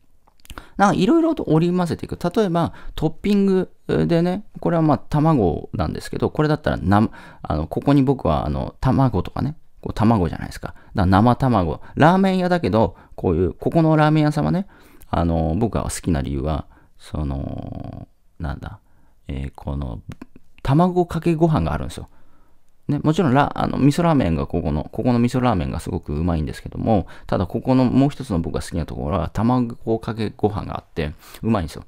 なんかいろいろと織り交ぜていく。例えば、トッピングでね、これはまあ卵なんですけど、これだったらな、あの、ここに僕はあの、卵とかね、こう卵じゃないですか。だから生卵。ラーメン屋だけど、こういう、ここのラーメン屋さんはね、あの、僕が好きな理由は、その、なんだ、えー、この、卵かけご飯があるんですよ。ね、もちろんラ、あの、味噌ラーメンがここの、ここの味噌ラーメンがすごくうまいんですけども、ただここのもう一つの僕が好きなところは、卵かけご飯があって、うまいんですよ。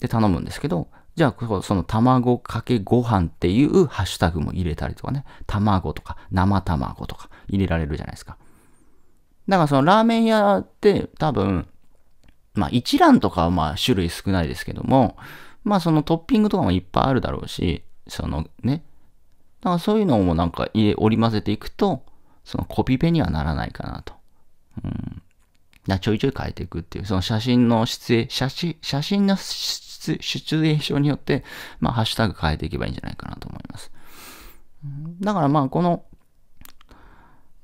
で、頼むんですけど、じゃあ、その卵かけご飯っていうハッシュタグも入れたりとかね、卵とか生卵とか入れられるじゃないですか。だからそのラーメン屋って多分、まあ一覧とかはまあ種類少ないですけども、まあそのトッピングとかもいっぱいあるだろうし、そのね、だからそういうのもなんか入れ、織り混ぜていくと、そのコピペにはならないかなと。うん。なちょいちょい変えていくっていう、その写真の出演、写真、写真の出演症によって、まあハッシュタグ変えていけばいいんじゃないかなと思います。だからまあこの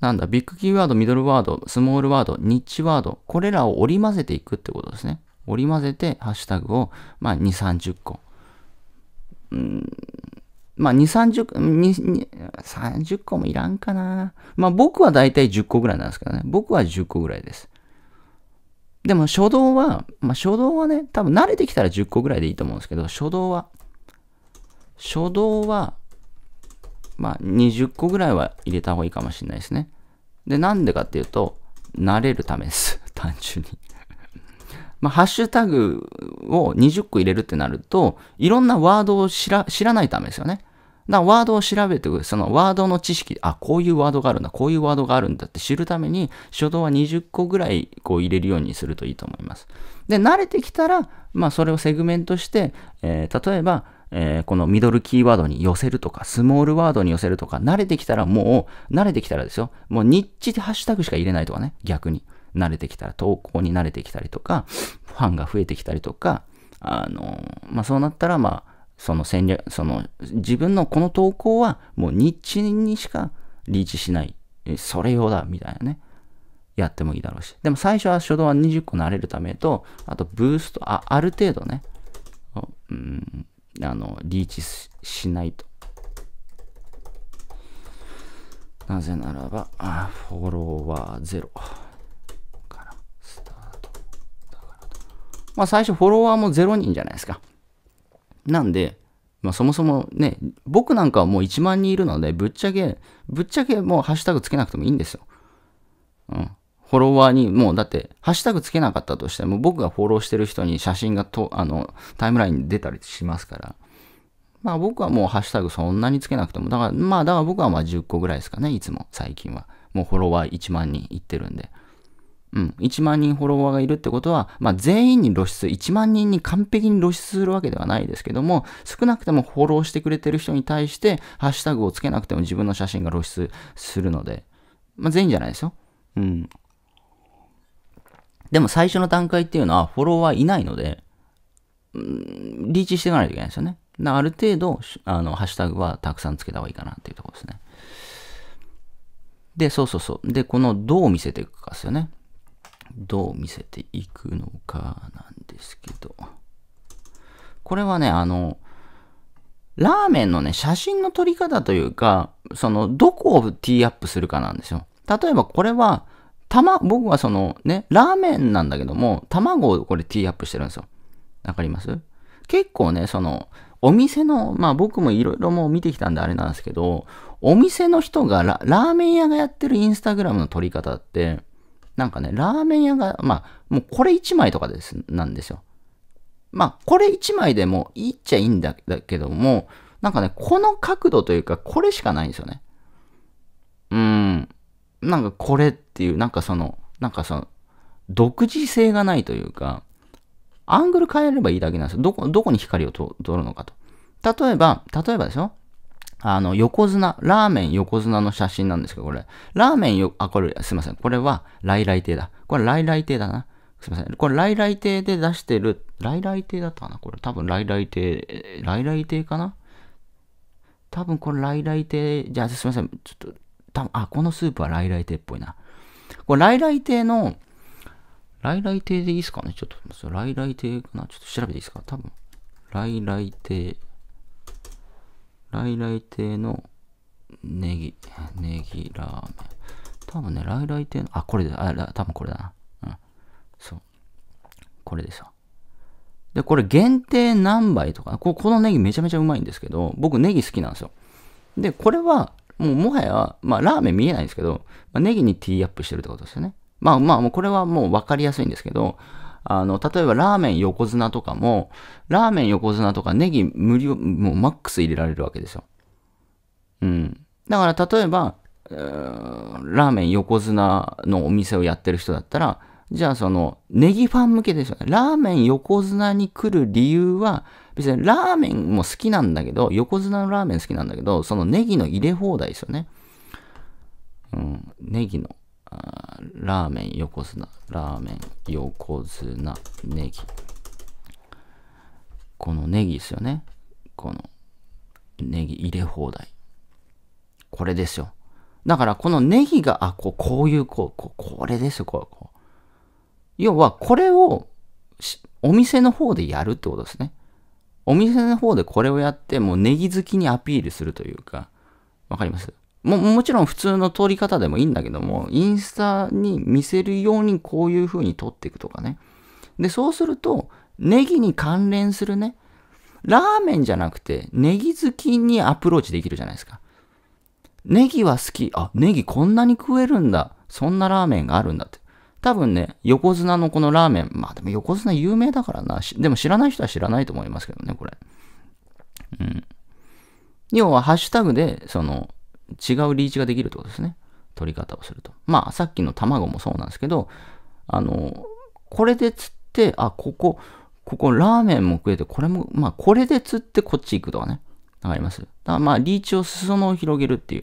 なんだ、ビッグキーワード、ミドルワード、スモールワード、ニッチワード、これらを織り交ぜていくってことですね。織り交ぜて、ハッシュタグを、まあ、2、30個。うん、まあ、2、30、2、30個もいらんかな。まあ、僕はだいたい10個ぐらいなんですけどね。僕は10個ぐらいです。でも、初動は、まあ、初動はね、多分慣れてきたら10個ぐらいでいいと思うんですけど、初動は、初動は、まあ、20個ぐらいは入れた方がいいかもしれないですね。で、なんでかっていうと、慣れるためです。単純にまあ、ハッシュタグを20個入れるってなると、いろんなワードを知ら知らないためですよね。だからワードを調べてそのワードの知識、あ、こういうワードがあるんだ、こういうワードがあるんだって知るために、初動は20個ぐらいこう入れるようにするといいと思います。で、慣れてきたら、まあ、それをセグメントして、えー、例えば、えー、このミドルキーワードに寄せるとか、スモールワードに寄せるとか、慣れてきたらもう、慣れてきたらですよ。もうニッチでハッシュタグしか入れないとかね、逆に。慣れてきたら、投稿に慣れてきたりとか、ファンが増えてきたりとか、あのー、まあ、そうなったら、まあ、その戦略、その、自分のこの投稿は、もうニッチにしかリーチしない。それ用だ、みたいなね。やってもいいだろうし。でも最初は初動は20個慣れるためと、あとブースト、あ、ある程度ね、うん、あの、リーチしないと。なぜならば、あフォロワーゼロからスタートだからと。まあ最初フォロワーも0人じゃないですか。なんで、まあそもそもね、僕なんかはもう1万人いるので、ぶっちゃけ、ぶっちゃけもうハッシュタグつけなくてもいいんですよ。うん。フォロワーに、もうだって、ハッシュタグつけなかったとしても、僕がフォローしてる人に写真がと、あの、タイムラインに出たりしますから。まあ僕はもうハッシュタグそんなにつけなくても、だから、まあだから僕はまあ10個ぐらいですかね、いつも、最近は。もうフォロワー1万人いってるんで。うん、1万人フォロワーがいるってことは、まあ、全員に露出、1万人に完璧に露出するわけではないですけども、少なくてもフォローしてくれてる人に対して、ハッシュタグをつけなくても自分の写真が露出するので、まあ、全員じゃないですよ。うん。でも最初の段階っていうのはフォロワーいないので、うん、リーチしていかないといけないですよね。ある程度、あの、ハッシュタグはたくさんつけた方がいいかなっていうところですね。で、そうそうそう。で、このどう見せていくかですよね。どう見せていくのかなんですけど。これはね、あの、ラーメンのね、写真の撮り方というか、その、どこをティーアップするかなんですよ。例えばこれは、たま、僕はそのね、ラーメンなんだけども、卵をこれティーアップしてるんですよ。わかります結構ね、その、お店の、まあ僕もいろいろもう見てきたんであれなんですけど、お店の人がラーメン屋がやってるインスタグラムの撮り方って、なんかね、ラーメン屋が、まあ、もうこれ1枚とかです、なんですよ。まあ、これ1枚でもいいっちゃいいんだけども、なんかね、この角度というか、これしかないんですよね。うーん。なんかこれっていう、なんかその、なんかその、独自性がないというか、アングル変えればいいだけなんですよ。どこ、どこに光を取るのかと。例えば、例えばでしょあの、横綱、ラーメン横綱の写真なんですけど、これ。ラーメンよ、あ、これ、すいません。これは、ライライ亭だ。これ、ライライ亭だな。すいません。これ、ライライ亭で出してる、ライライ亭だったかなこれ、多分、ライライ亭、ライ亭かな多分、これ、ライ亭、じゃあ、すいません。ちょっと、分、あ、このスープはライライ亭っぽいな。これライ亭の、ライライ亭でいいですかねちょっと、ライライ亭かなちょっと調べていいですか多分。ライライ亭。ライ亭のネギ、ネギラーメン。多分ね、ライ来亭の、あ、これだ、あ、多分これだな。うん。そう。これでさ。で、これ限定何杯とか、ここのネギめちゃめちゃうまいんですけど、僕ネギ好きなんですよ。で、これはもうもはや、まあ、ラーメン見えないんですけど、まあ、ネギにティーアップしてるってことですよね。まあまあ、もうこれはもう分かりやすいんですけど、あの、例えばラーメン横綱とかも、ラーメン横綱とかネギ無料、もうマックス入れられるわけですよ。うん。だから例えば、えー、ラーメン横綱のお店をやってる人だったら、じゃあその、ネギファン向けですよね。ラーメン横綱に来る理由は、別にラーメンも好きなんだけど、横綱のラーメン好きなんだけど、そのネギの入れ放題ですよね。うん、ネギの、ーラーメン横綱、ラーメン横綱ネギ。このネギですよね。このネギ入れ放題。これですよ。だからこのネギが、あ、こうこういう、こう、こうこれですよ、こう。こう要はこれをお店の方でやるってことですね。お店の方でこれをやって、もうネギ好きにアピールするというか、わかりますも、もちろん普通の撮り方でもいいんだけども、インスタに見せるようにこういう風に撮っていくとかね。で、そうすると、ネギに関連するね、ラーメンじゃなくて、ネギ好きにアプローチできるじゃないですか。ネギは好き。あ、ネギこんなに食えるんだ。そんなラーメンがあるんだって。多分ね、横綱のこのラーメン、まあでも横綱有名だからな、でも知らない人は知らないと思いますけどね、これ。うん。要は、ハッシュタグで、その、違うリーチができるってことですね。取り方をすると。まあ、さっきの卵もそうなんですけど、あの、これで釣って、あ、ここ、ここラーメンも食えて、これも、まあ、これで釣ってこっち行くとかね。わかりますだからまあ、リーチを裾野を広げるってい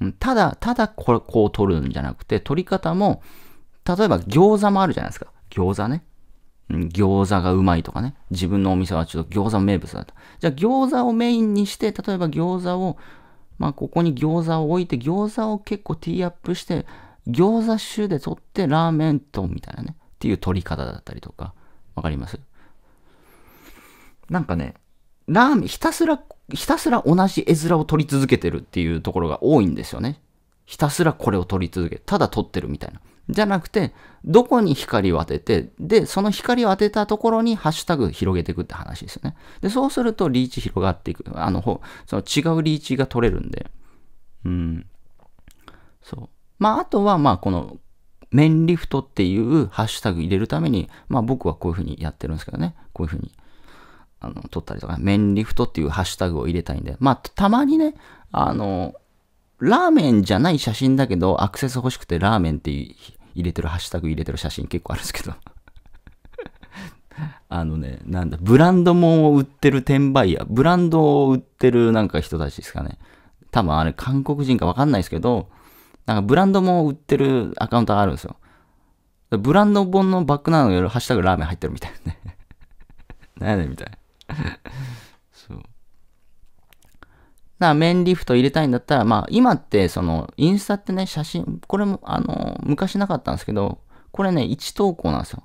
う。ただ、ただここう取るんじゃなくて、取り方も、例えば餃子もあるじゃないですか。餃子ね。うん、餃子がうまいとかね。自分のお店はちょっと餃子名物だと。じゃあ餃子をメインにして、例えば餃子を、まあここに餃子を置いて、餃子を結構ティーアップして、餃子酒で取ってラーメンとみたいなね。っていう取り方だったりとか。わかりますなんかね、ラーメン、ひたすら、ひたすら同じ絵面を取り続けてるっていうところが多いんですよね。ひたすらこれを取り続け、ただ撮ってるみたいな。じゃなくて、どこに光を当てて、で、その光を当てたところにハッシュタグ広げていくって話ですよね。で、そうするとリーチ広がっていく。あの、その違うリーチが取れるんで。うん。そう。まあ、あとは、まあ、この、面リフトっていうハッシュタグ入れるために、まあ僕はこういうふうにやってるんですけどね。こういうふうに、あの、撮ったりとか、面リフトっていうハッシュタグを入れたいんで、まあたまにね、あの、ラーメンじゃない写真だけど、アクセス欲しくてラーメンっていう入れてる、ハッシュタグ入れてる写真結構あるんですけど あのね、なんだ、ブランドも売ってる転売屋、ブランドを売ってるなんか人たちですかね。多分あれ韓国人かわかんないですけど、なんかブランドも売ってるアカウントがあるんですよ。ブランド本のバックなのにハッシュタグラーメン入ってるみたいなね。何やねんみたいな。そう。だから面リフト入れたいんだったら、まあ今ってそのインスタってね、写真、これもあの、昔なかったんですけど、これね、1投稿なんですよ。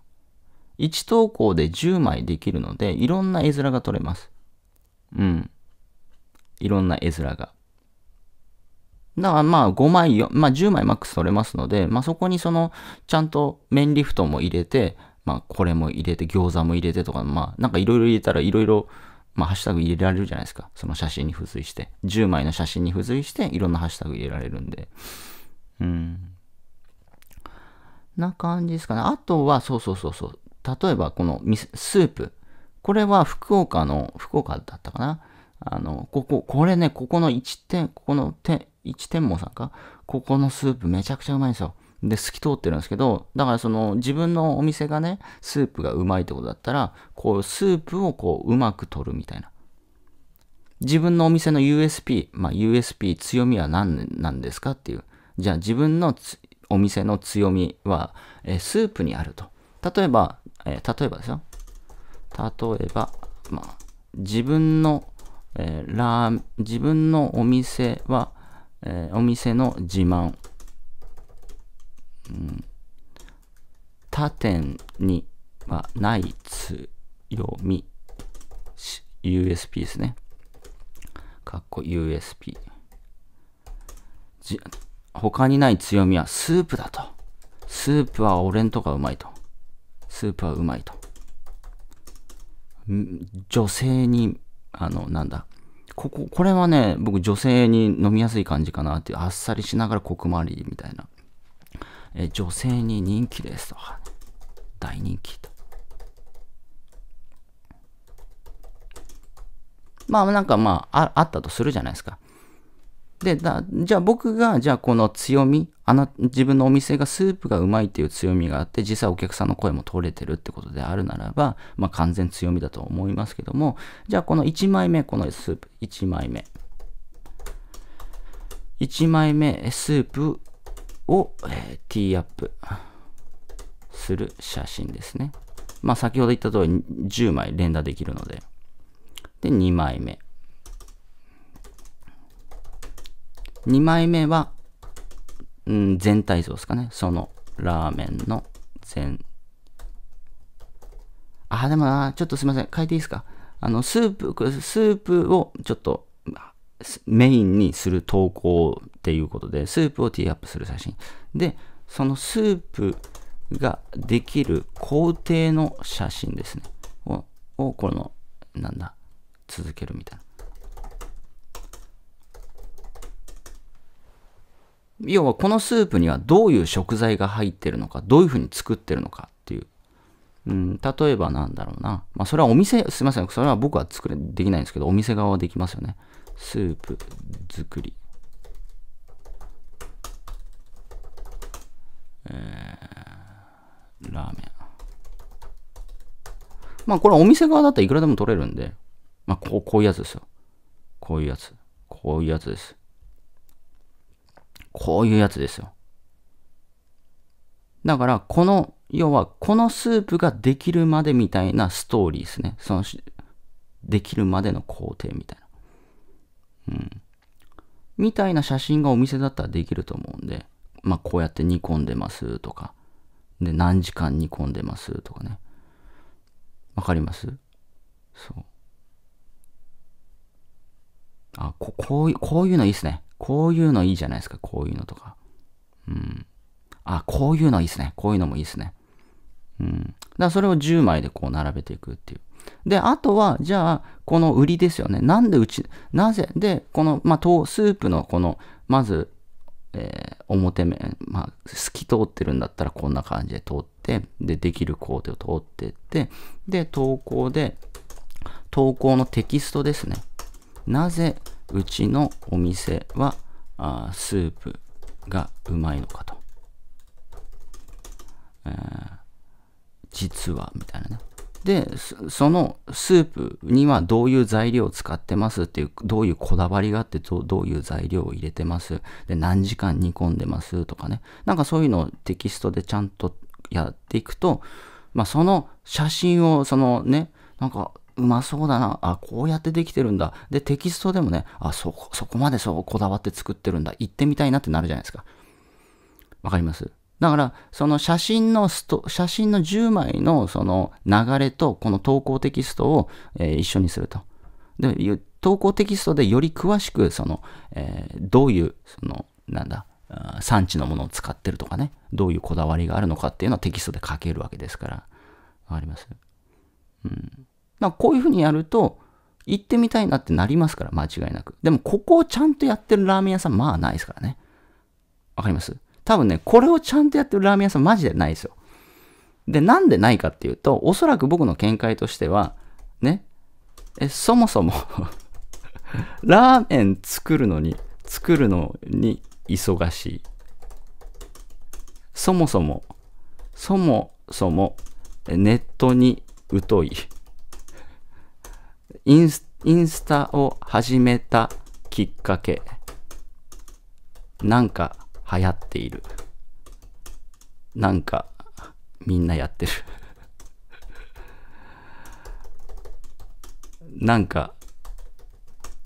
1投稿で10枚できるので、いろんな絵面が撮れます。うん。いろんな絵面が。だからまあ5枚、まあ10枚マックス取れますので、まあそこにその、ちゃんと面リフトも入れて、まあこれも入れて、餃子も入れてとか、まあなんかいろいろ入れたらいろいろまあ、ハッシュタグ入れられるじゃないですか。その写真に付随して。10枚の写真に付随して、いろんなハッシュタグ入れられるんで。うん。な感じですかね。あとは、そうそうそうそう。例えば、このスープ。これは福岡の、福岡だったかな。あの、ここ、これね、ここの1点、ここの点、1点もさんかここのスープめちゃくちゃうまいんですよ。で、透き通ってるんですけど、だからその自分のお店がね、スープがうまいってことだったら、こう、スープをこう、うまく取るみたいな。自分のお店の USP、まあ USP 強みは何なんですかっていう。じゃあ自分のお店の強みは、えスープにあると。例えば、えー、例えばですよ。例えば、まあ、自分の、えー、ラー自分のお店は、えー、お店の自慢うん、他店にはない強み USP ですね。かっこ USP。他にない強みはスープだと。スープは俺んとかうまいと。スープはうまいと。女性に、あの、なんだ。ここ、これはね、僕女性に飲みやすい感じかなっていう、あっさりしながらコクもありみたいな。え女性に人気ですとか、大人気と。まあなんかまああったとするじゃないですか。でだじゃあ僕がじゃあこの強みあの自分のお店がスープがうまいっていう強みがあって実際お客さんの声も取れてるってことであるならば、まあ、完全強みだと思いますけどもじゃあこの1枚目このスープ1枚目1枚目スープを、えー、ティーアップする写真ですね。まあ、先ほど言った通り10枚連打できるので。で、2枚目。2枚目は、うん、全体像ですかね。そのラーメンの全。あ、でもな、ちょっとすいません。変えていいですか。あの、スープ、スープをちょっとメインにする投稿っていうことで、スープをティーアップする写真。で、そのスープができる工程の写真ですね。を、をこの、なんだ、続けるみたいな。要はこのスープにはどういう食材が入ってるのか、どういうふうに作ってるのかっていう。うん、例えばなんだろうな。まあそれはお店、すいません。それは僕は作れ、できないんですけど、お店側はできますよね。スープ作り。えー、ラーメン。まあこれお店側だったらいくらでも取れるんで、まあこうこういうやつですよ。こういうやつ。こういうやつです。こういうやつですよ。だから、この、要は、このスープができるまでみたいなストーリーですね。その、できるまでの工程みたいな。うん。みたいな写真がお店だったらできると思うんで、まあ、こうやって煮込んでますとか、で、何時間煮込んでますとかね。わかりますそう。あ、こ、こういう、こういうのいいっすね。こういうのいいじゃないですか。こういうのとか。うん。あ、こういうのいいっすね。こういうのもいいっすね。うん。だからそれを10枚でこう並べていくっていう。で、あとは、じゃあ、この売りですよね。なんでうち、なぜで、この、まあ、スープのこの、まず、えー、表面、まあ、透き通ってるんだったらこんな感じで通って、で、できる工程を通ってって、で、投稿で、投稿のテキストですね。なぜうちのお店はあースープがうまいのかと。えー、実は、みたいなね。でそのスープにはどういう材料を使ってますっていうどういうこだわりがあってどういう材料を入れてますで何時間煮込んでますとかねなんかそういうのをテキストでちゃんとやっていくと、まあ、その写真をそのねなんかうまそうだな。あ、こうやってできてるんだ。で、テキストでもね、あ、そこ、そこまでそうこだわって作ってるんだ。行ってみたいなってなるじゃないですか。わかりますだから、その写真のスト、写真の10枚のその流れと、この投稿テキストを、えー、一緒にすると。で、投稿テキストでより詳しく、その、えー、どういう、その、なんだ、産地のものを使ってるとかね、どういうこだわりがあるのかっていうのはテキストで書けるわけですから。わかりますうん。こういうふうにやると、行ってみたいなってなりますから、間違いなく。でも、ここをちゃんとやってるラーメン屋さん、まあないですからね。わかります多分ね、これをちゃんとやってるラーメン屋さんマジでないですよ。で、なんでないかっていうと、おそらく僕の見解としては、ね、え、そもそも ラーメン作るのに、作るのに忙しい。そもそも、そもそも、ネットに疎い。インスインスタを始めたきっかけ。なんか流行っている。なんか、みんなやってる なんか、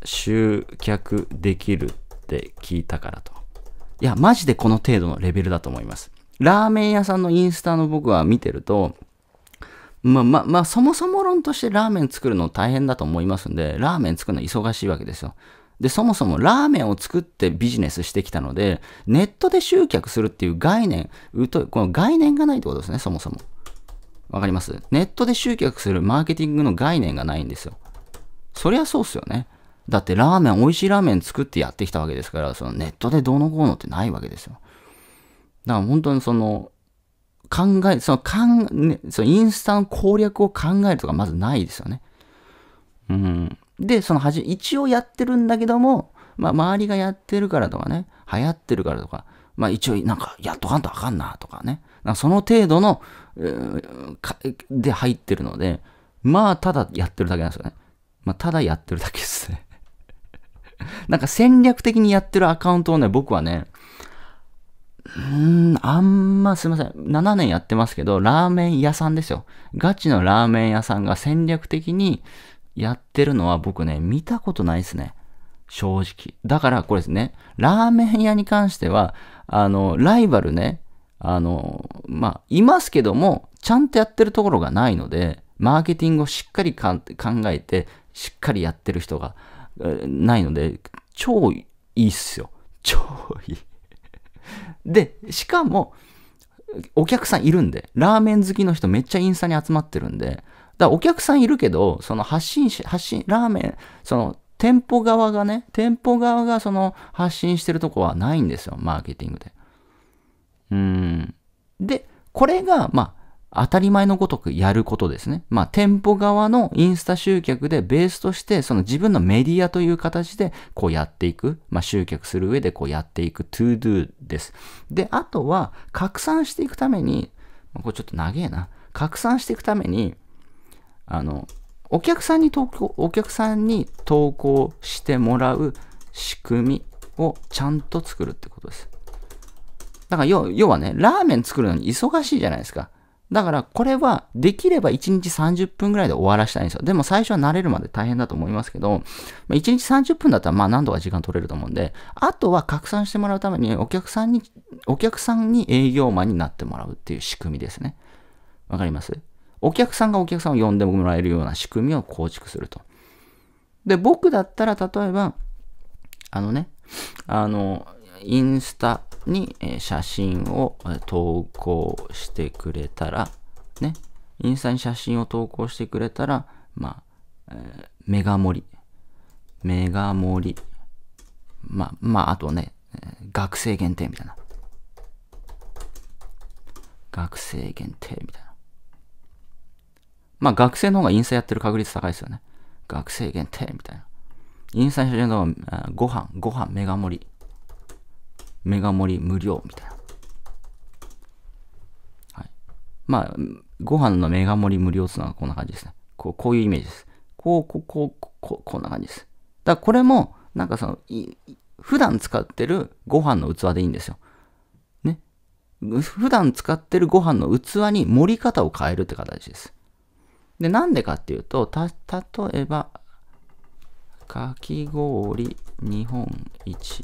集客できるって聞いたからと。いや、マジでこの程度のレベルだと思います。ラーメン屋さんのインスタの僕は見てると、まあまあ、まあ、そもそも論としてラーメン作るの大変だと思いますんで、ラーメン作るの忙しいわけですよ。で、そもそもラーメンを作ってビジネスしてきたので、ネットで集客するっていう概念、うとこの概念がないってことですね、そもそも。わかりますネットで集客するマーケティングの概念がないんですよ。そりゃそうっすよね。だってラーメン、美味しいラーメン作ってやってきたわけですから、そのネットでどうのこうのってないわけですよ。だから本当にその、考え、そのかん、ね、そのインスタの攻略を考えるとかまずないですよね。うん。で、そのはじ、一応やってるんだけども、まあ、周りがやってるからとかね、流行ってるからとか、まあ、一応、なんか、やっとかんとあかんなとかね、かその程度の、で入ってるので、まあ、ただやってるだけなんですよね。まあ、ただやってるだけですね。なんか戦略的にやってるアカウントをね、僕はね、うーん、あんま、すいません。7年やってますけど、ラーメン屋さんですよ。ガチのラーメン屋さんが戦略的に、やってるのは僕ね、見たことないですね。正直。だからこれですね、ラーメン屋に関しては、あの、ライバルね、あの、まあ、いますけども、ちゃんとやってるところがないので、マーケティングをしっかり考えて、しっかりやってる人が、ないので、超いいっすよ。超いい。で、しかも、お客さんいるんで、ラーメン好きの人めっちゃインスタに集まってるんで、だお客さんいるけど、その発信し、発信、ラーメン、その店舗側がね、店舗側がその発信してるとこはないんですよ、マーケティングで。うん。で、これが、まあ、当たり前のごとくやることですね。まあ、店舗側のインスタ集客でベースとして、その自分のメディアという形で、こうやっていく。まあ、集客する上でこうやっていく、to do です。で、あとは、拡散していくために、これちょっと長えな。拡散していくために、あの、お客さんに投稿、お客さんに投稿してもらう仕組みをちゃんと作るってことです。だから要要はね、ラーメン作るのに忙しいじゃないですか。だからこれはできれば1日30分ぐらいで終わらしたいんですよ。でも最初は慣れるまで大変だと思いますけど、1日30分だったらまあ何度か時間取れると思うんで、あとは拡散してもらうためにお客さんに、お客さんに営業マンになってもらうっていう仕組みですね。わかりますお客さんがお客さんを呼んでもらえるような仕組みを構築すると。で、僕だったら例えば、あのね、あの、インスタに写真を投稿してくれたら、ね、インスタに写真を投稿してくれたら、まあ、えー、メガ盛り。メガ盛り。まあ、まあ、あとね、え学生限定みたいな。学生限定みたいな。まあ学生の方がインスタやってる確率高いですよね。学生限定みたいな。インスタに写真のご飯、ご飯メガ盛り。メガ盛り無料みたいな。はい。まあ、ご飯のメガ盛り無料っていうのはこんな感じですね。こうこういうイメージです。こう、こう、こう、ここんな感じです。だからこれも、なんかその、普段使ってるご飯の器でいいんですよ。ね。普段使ってるご飯の器に盛り方を変えるって形です。で、なんでかっていうと、た、例えば、かき氷日本一。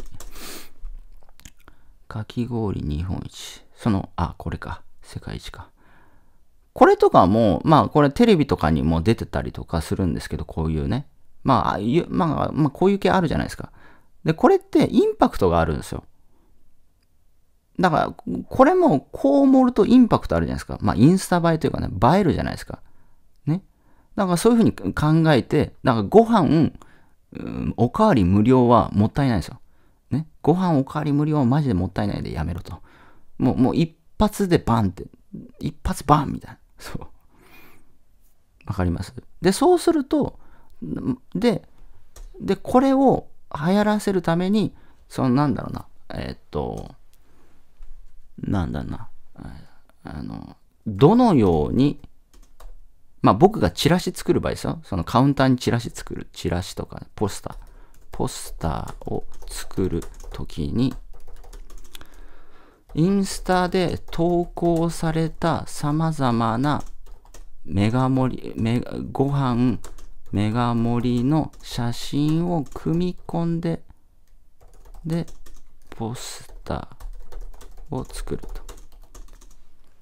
かき氷日本一。その、あ、これか。世界一か。これとかも、まあ、これテレビとかにも出てたりとかするんですけど、こういうね。まあ、まあ、まあ、こういう系あるじゃないですか。で、これってインパクトがあるんですよ。だから、これもこう盛るとインパクトあるじゃないですか。まあ、インスタ映えというかね、映えるじゃないですか。なんかそういうふうに考えて、なんかご飯、うん、おかわり無料はもったいないですよ。ね。ご飯おかわり無料はマジでもったいないでやめろと。もう、もう一発でバンって、一発バンみたいな。そう。わかりますで、そうすると、で、で、これを流行らせるために、そのなんだろうな、えー、っと、なんだろうな、あの、どのように、まあ僕がチラシ作る場合ですよ。そのカウンターにチラシ作る。チラシとかポスター。ポスターを作るときに、インスタで投稿された様々なメガ盛り、メご飯、メガ盛りの写真を組み込んで、で、ポスターを作ると。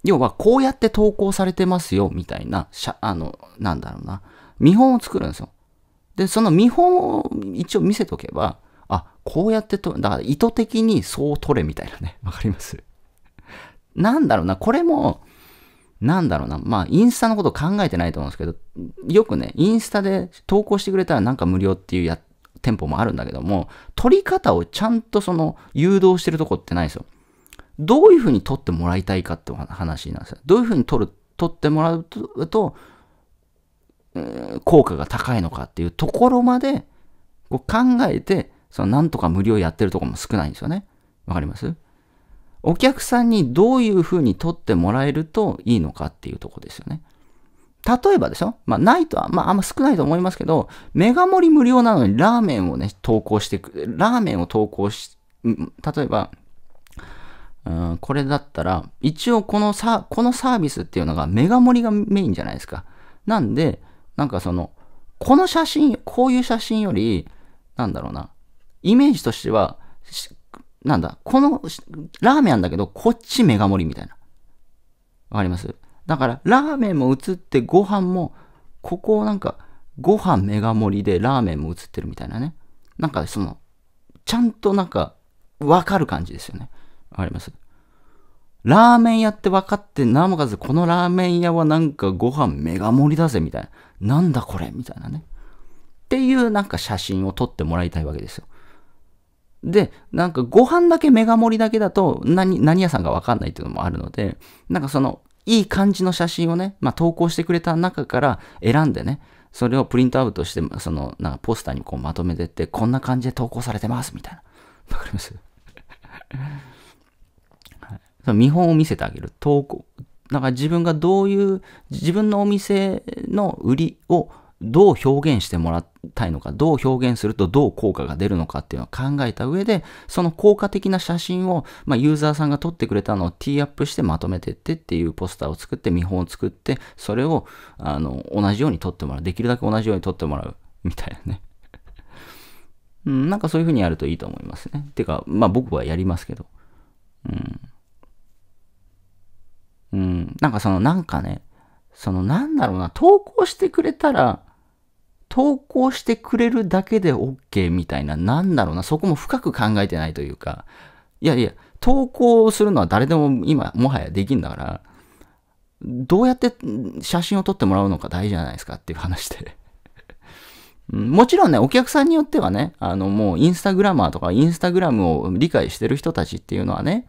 要はこうやって投稿されてますよ、みたいな、あの、なんだろうな、見本を作るんですよ。で、その見本を一応見せとけば、あ、こうやってと、だから意図的にそう取れみたいなね。わかりますなんだろうな、これも、なんだろうな、まあ、インスタのこと考えてないと思うんですけど、よくね、インスタで投稿してくれたらなんか無料っていうや、店舗もあるんだけども、取り方をちゃんとその、誘導してるとこってないですよ。どういうふうに取ってもらいたいかって話なんですよ。どういうふうに取る、取ってもらうと、効果が高いのかっていうところまで考えて、そのなんとか無料やってるとこも少ないんですよね。わかりますお客さんにどういうふうに取ってもらえるといいのかっていうとこですよね。例えばでしょまあ、ないとは、まあ、あんま少ないと思いますけど、メガ盛り無料なのにラーメンをね、投稿してく、ラーメンを投稿し、例えば、うん、これだったら、一応このサこのサービスっていうのがメガ盛りがメインじゃないですか。なんで、なんかその、この写真、こういう写真より、なんだろうな、イメージとしては、なんだ、このラーメンなんだけど、こっちメガ盛りみたいな。わかりますだから、ラーメンも映って、ご飯も、ここなんか、ご飯メガ盛りでラーメンも映ってるみたいなね。なんかその、ちゃんとなんか、わかる感じですよね。あります。ラーメン屋って分かってなおかつこのラーメン屋はなんかご飯メガ盛りだぜみたいな。なんだこれみたいなね。っていうなんか写真を撮ってもらいたいわけですよ。で、なんかご飯だけメガ盛りだけだと何、何屋さんがわかんないっていうのもあるので、なんかその、いい感じの写真をね、まあ、投稿してくれた中から選んでね、それをプリントアウトして、その、なんかポスターにこうまとめてって、こんな感じで投稿されてますみたいな。わかりますその見本を見せてあげる。投稿。なんか自分がどういう、自分のお店の売りをどう表現してもらいたいのか、どう表現するとどう効果が出るのかっていうのを考えた上で、その効果的な写真を、まあ、ユーザーさんが撮ってくれたのをティーアップしてまとめてってっていうポスターを作って、見本を作って、それを、あの、同じように撮ってもらう。できるだけ同じように撮ってもらう。みたいなね。うん、なんかそういうふうにやるといいと思いますね。てか、まあ僕はやりますけど。うん。うん、なんかそのなんかね、そのなんだろうな、投稿してくれたら、投稿してくれるだけで OK みたいな、なんだろうな、そこも深く考えてないというか、いやいや、投稿するのは誰でも今、もはやできんだから、どうやって写真を撮ってもらうのか大事じゃないですかっていう話でもちろんね、お客さんによってはね、あのもうインスタグラマーとかインスタグラムを理解してる人たちっていうのはね、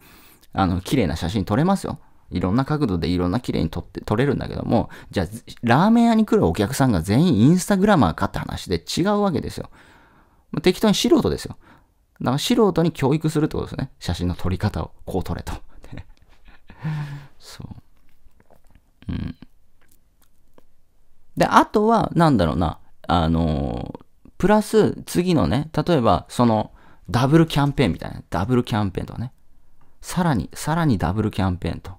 あの、綺麗な写真撮れますよ。いろんな角度でいろんな綺麗に撮って、撮れるんだけども、じゃあ、ラーメン屋に来るお客さんが全員インスタグラマーかって話で違うわけですよ。適当に素人ですよ。だから素人に教育するってことですね。写真の撮り方を、こう撮れと。そう。うん。で、あとは、なんだろうな、あのー、プラス、次のね、例えば、その、ダブルキャンペーンみたいな、ダブルキャンペーンとかね。さらに、さらにダブルキャンペーンと。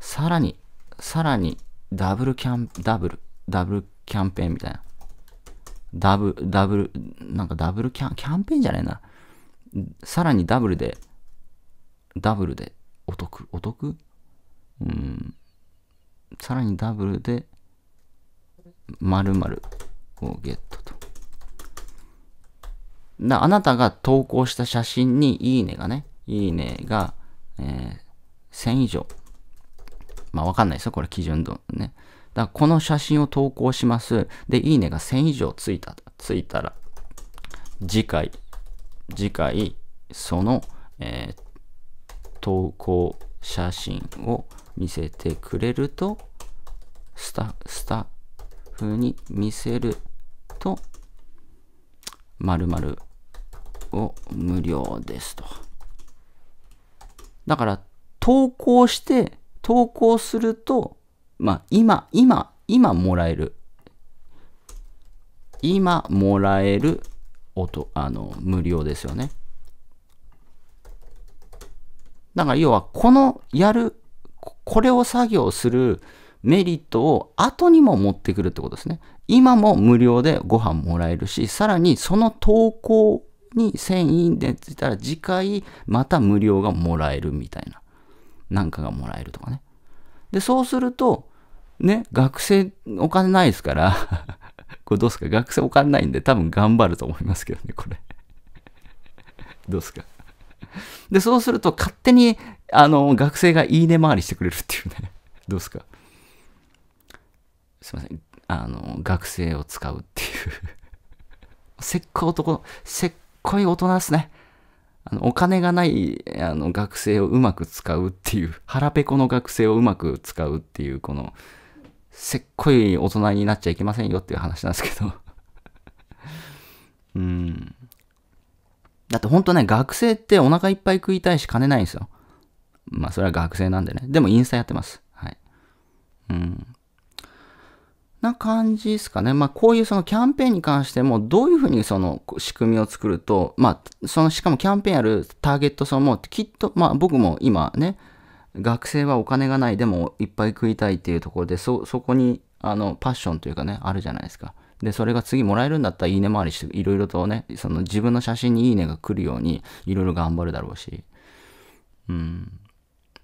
さらに、さらに、ダブルキャン、ダブル、ダブルキャンペーンみたいな。ダブ、ダブル、なんかダブルキャン、キャンペーンじゃないな。さらにダブルで、ダブルでお得、お得うん。さらにダブルで、〇〇をゲットと。だあなたが投稿した写真にいいねがね、いいねが、えー、1000以上まあわかんないですよ、これ基準度ね。だからこの写真を投稿します。で、いいねが1000以上ついた、ついたら、次回、次回、その、えー、投稿写真を見せてくれると、スタスタッフに見せると、まるを無料ですと。だから、投稿して投稿すると、まあ、今、今、今もらえる。今もらえる音、あの、無料ですよね。だから要は、このやる、これを作業するメリットを後にも持ってくるってことですね。今も無料でご飯もらえるし、さらにその投稿に1000円でつったら次回また無料がもらえるみたいな。なんかがもらえるとかね。で、そうすると、ね、学生お金ないですから これどうすか学生お金ないんで多分頑張ると思いますけどね、これ どうすかで、そうすると勝手にあの学生がいいね回りしてくれるっていうね どうすかすいません。あの、学生を使うっていうせっか男、せっこい大人ですね。あのお金がないあの学生をうまく使うっていう、腹ペコの学生をうまく使うっていう、この、せっこい大人になっちゃいけませんよっていう話なんですけど うん。だってほんとね、学生ってお腹いっぱい食いたいし金ないんですよ。まあそれは学生なんでね。でもインスタやってます。はい。うん。な感じですかね。まあ、こういうそのキャンペーンに関しても、どういうふうにその仕組みを作ると、まあ、そのしかもキャンペーンやるターゲット層も、きっと、まあ、僕も今ね、学生はお金がない、でもいっぱい食いたいっていうところで、そ、そこに、あの、パッションというかね、あるじゃないですか。で、それが次もらえるんだったらいいね回りして、いろいろとね、その自分の写真にいいねが来るように、いろいろ頑張るだろうし。うん。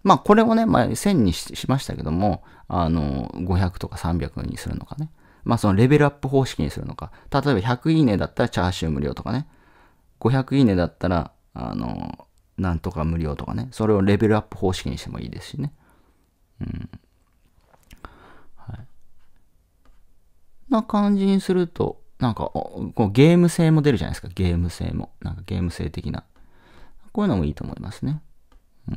まあこれをね、まあ、1000にしましたけども、あの、500とか300にするのかね。まあそのレベルアップ方式にするのか。例えば100いいねだったらチャーシュー無料とかね。500いいねだったら、あの、なんとか無料とかね。それをレベルアップ方式にしてもいいですしね。うん。はい。な感じにすると、なんか、こうゲーム性も出るじゃないですか。ゲーム性も。なんかゲーム性的な。こういうのもいいと思いますね。うん。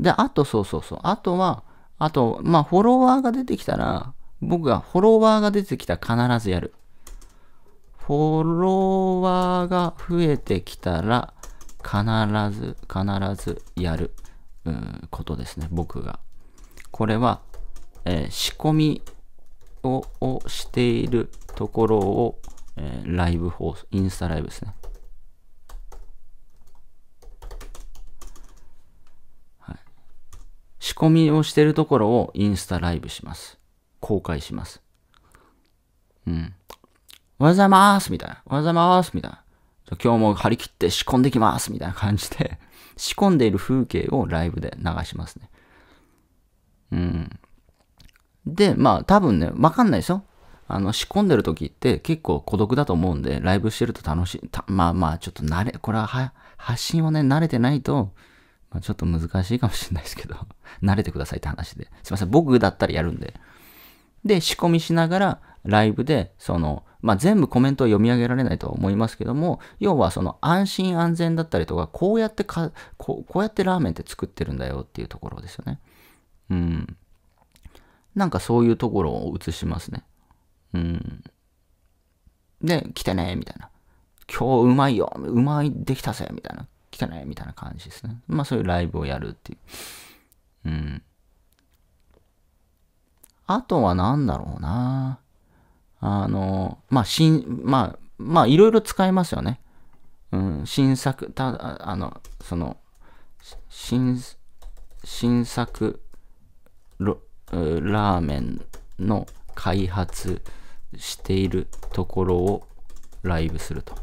で、あと、そうそうそう。あとは、あと、まあ、フォロワーが出てきたら、僕がフォロワーが出てきたら必ずやる。フォロワーが増えてきたら、必ず、必ずやる、うん、ことですね。僕が。これは、えー、仕込みをしているところを、えー、ライブ放送、インスタライブですね。仕込みをしてるところをインスタライブします。公開します。うん。おはようございますみたいな。おはようございますみたいな。今日も張り切って仕込んできますみたいな感じで 仕込んでいる風景をライブで流しますね。うん。で、まあ多分ね、わかんないですよ。あの、仕込んでる時って結構孤独だと思うんで、ライブしてると楽しい。まあまあ、ちょっと慣れ、これはは発信をね、慣れてないと、ちょっと難しいかもしれないですけど、慣れてくださいって話で。すいません、僕だったらやるんで。で、仕込みしながら、ライブで、その、まあ、全部コメントを読み上げられないと思いますけども、要はその安心安全だったりとか、こうやってか、こうこうやってラーメンって作ってるんだよっていうところですよね。うん。なんかそういうところを映しますね。うん。で、来てね、みたいな。今日うまいよ、うまい、できたぜ、みたいな。来てねみたいな感じですね。まあそういうライブをやるっていう。うん。あとは何だろうな。あの、まあ、新、まあ、まあ、いろいろ使えますよね。うん、新作、た、あの、その、新、新作ロ、ラーメンの開発しているところをライブすると。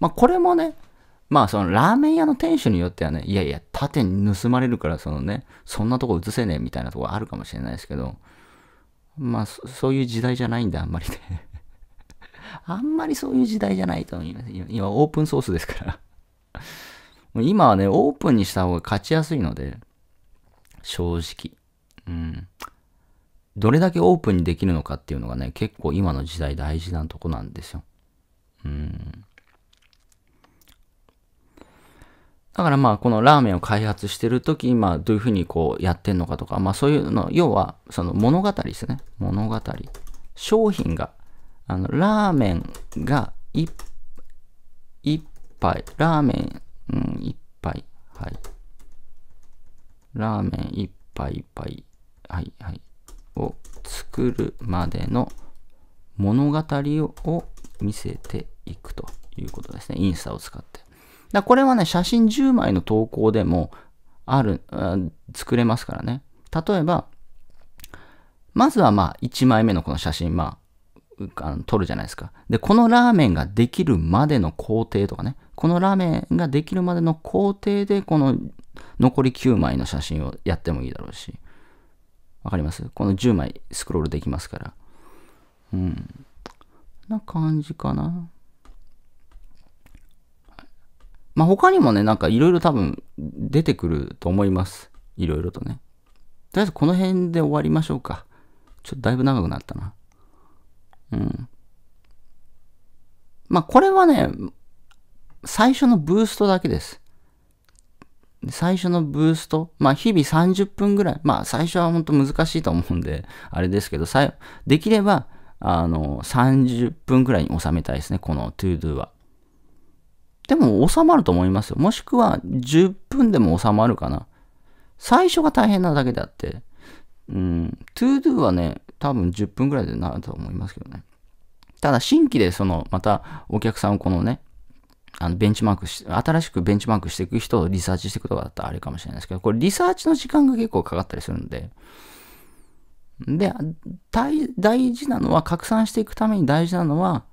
まあ、これもね、まあそのラーメン屋の店主によってはね、いやいや、縦に盗まれるからそのね、そんなとこ映せねえみたいなとこあるかもしれないですけど、まあそういう時代じゃないんであんまりね。あんまりそういう時代じゃないと思います。今オープンソースですから 今はね、オープンにした方が勝ちやすいので、正直。うん。どれだけオープンにできるのかっていうのがね、結構今の時代大事なとこなんですよ。うん。だからまあこのラーメンを開発してる時あどういうふうにこうやってんのかとかまあそういうの要はその物語ですね物語商品があのラーメンがぱ杯ラーメン、うん、ぱ杯はいラーメンい杯ぱ杯はいはいを作るまでの物語を見せていくということですねインスタを使ってだこれはね、写真10枚の投稿でもある、作れますからね。例えば、まずはまあ1枚目のこの写真、まあ、あの撮るじゃないですか。で、このラーメンができるまでの工程とかね、このラーメンができるまでの工程で、この残り9枚の写真をやってもいいだろうし、わかりますこの10枚スクロールできますから。うん。な感じかな。まあ、他にもね、なんかいろいろ多分出てくると思います。いろいろとね。とりあえずこの辺で終わりましょうか。ちょっとだいぶ長くなったな。うん。まあ、これはね、最初のブーストだけです。最初のブースト、まあ日々30分ぐらい、まあ最初は本当難しいと思うんで、あれですけど、できれば、あの、30分ぐらいに収めたいですね、この todo は。でも収まると思いますよ。もしくは10分でも収まるかな。最初が大変なだけであって、うん、todo はね、多分10分ぐらいでなると思いますけどね。ただ新規でその、またお客さんをこのね、あのベンチマークし、新しくベンチマークしていく人をリサーチしていくとかだったらあれかもしれないですけど、これリサーチの時間が結構かかったりするんで、で、大事なのは、拡散していくために大事なのは、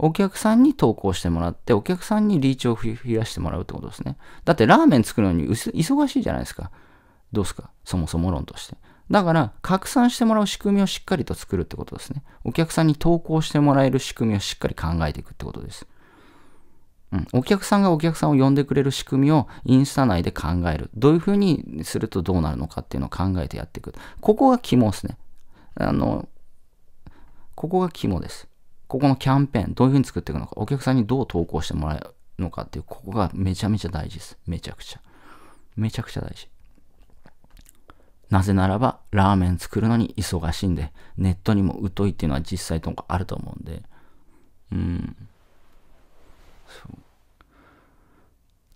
お客さんに投稿してもらって、お客さんにリーチを増やしてもらうってことですね。だってラーメン作るのに忙しいじゃないですか。どうすかそもそも論として。だから、拡散してもらう仕組みをしっかりと作るってことですね。お客さんに投稿してもらえる仕組みをしっかり考えていくってことです。うん、お客さんがお客さんを呼んでくれる仕組みをインスタ内で考える。どういうふうにするとどうなるのかっていうのを考えてやっていく。ここが肝ですね。あの、ここが肝です。ここのキャンペーン、どういうふうに作っていくのか、お客さんにどう投稿してもらうのかっていう、ここがめちゃめちゃ大事です。めちゃくちゃ。めちゃくちゃ大事。なぜならば、ラーメン作るのに忙しいんで、ネットにも疎いっていうのは実際とかあると思うんで、うん。そう。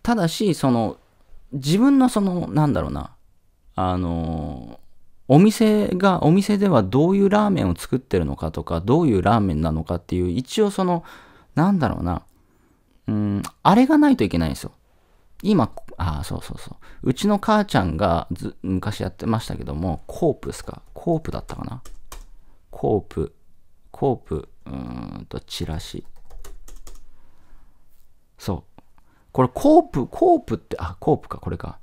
ただし、その、自分のその、なんだろうな、あのお店が、お店ではどういうラーメンを作ってるのかとか、どういうラーメンなのかっていう、一応その、なんだろうな、うん、あれがないといけないんですよ。今、ああ、そうそうそう。うちの母ちゃんがず昔やってましたけども、コープですかコープだったかなコープ、コープ、うーんと、チラシ。そう。これ、コープ、コープって、あ、コープか、これか。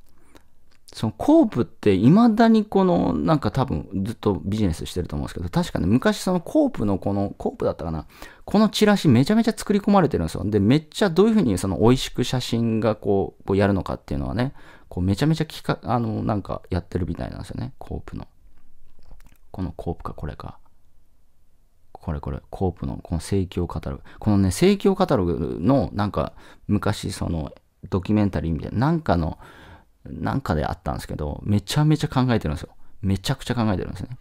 そのコープって未だにこの、なんか多分ずっとビジネスしてると思うんですけど、確かね、昔そのコープのこの、コープだったかな、このチラシめちゃめちゃ作り込まれてるんですよ。で、めっちゃどういうふうにその美味しく写真がこう、こうやるのかっていうのはね、こうめちゃめちゃきか、あの、なんかやってるみたいなんですよね、コープの。このコープか、これか。これこれ、コープのこの盛況カタログ。このね、盛況カタログのなんか昔そのドキュメンタリーみたいな、なんかの、なんかであったんですけど、めちゃめちゃ考えてるんですよ。めちゃくちゃ考えてるんですね。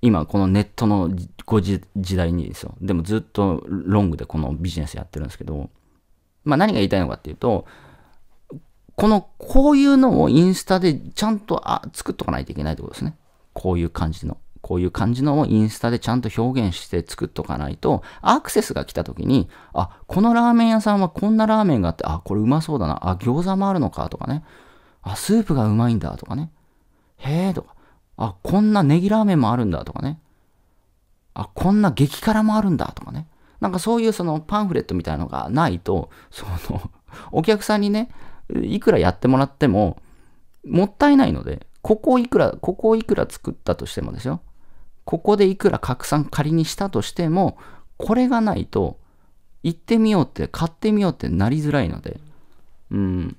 今、このネットのご時代にですよ。でもずっとロングでこのビジネスやってるんですけど、まあ何が言いたいのかっていうと、この、こういうのをインスタでちゃんとあ作っとかないといけないってことですね。こういう感じの。こういう感じのをインスタでちゃんと表現して作っとかないと、アクセスが来た時に、あ、このラーメン屋さんはこんなラーメンがあって、あ、これうまそうだな、あ、餃子もあるのかとかね、あ、スープがうまいんだとかね、へえとか、あ、こんなネギラーメンもあるんだとかね、あ、こんな激辛もあるんだとかね、なんかそういうそのパンフレットみたいのがないと、そのお客さんにね、いくらやってもらっても、もったいないので、ここいくら、ここいくら作ったとしてもですよ。ここでいくら拡散仮にしたとしても、これがないと、行ってみようって、買ってみようってなりづらいので。うん。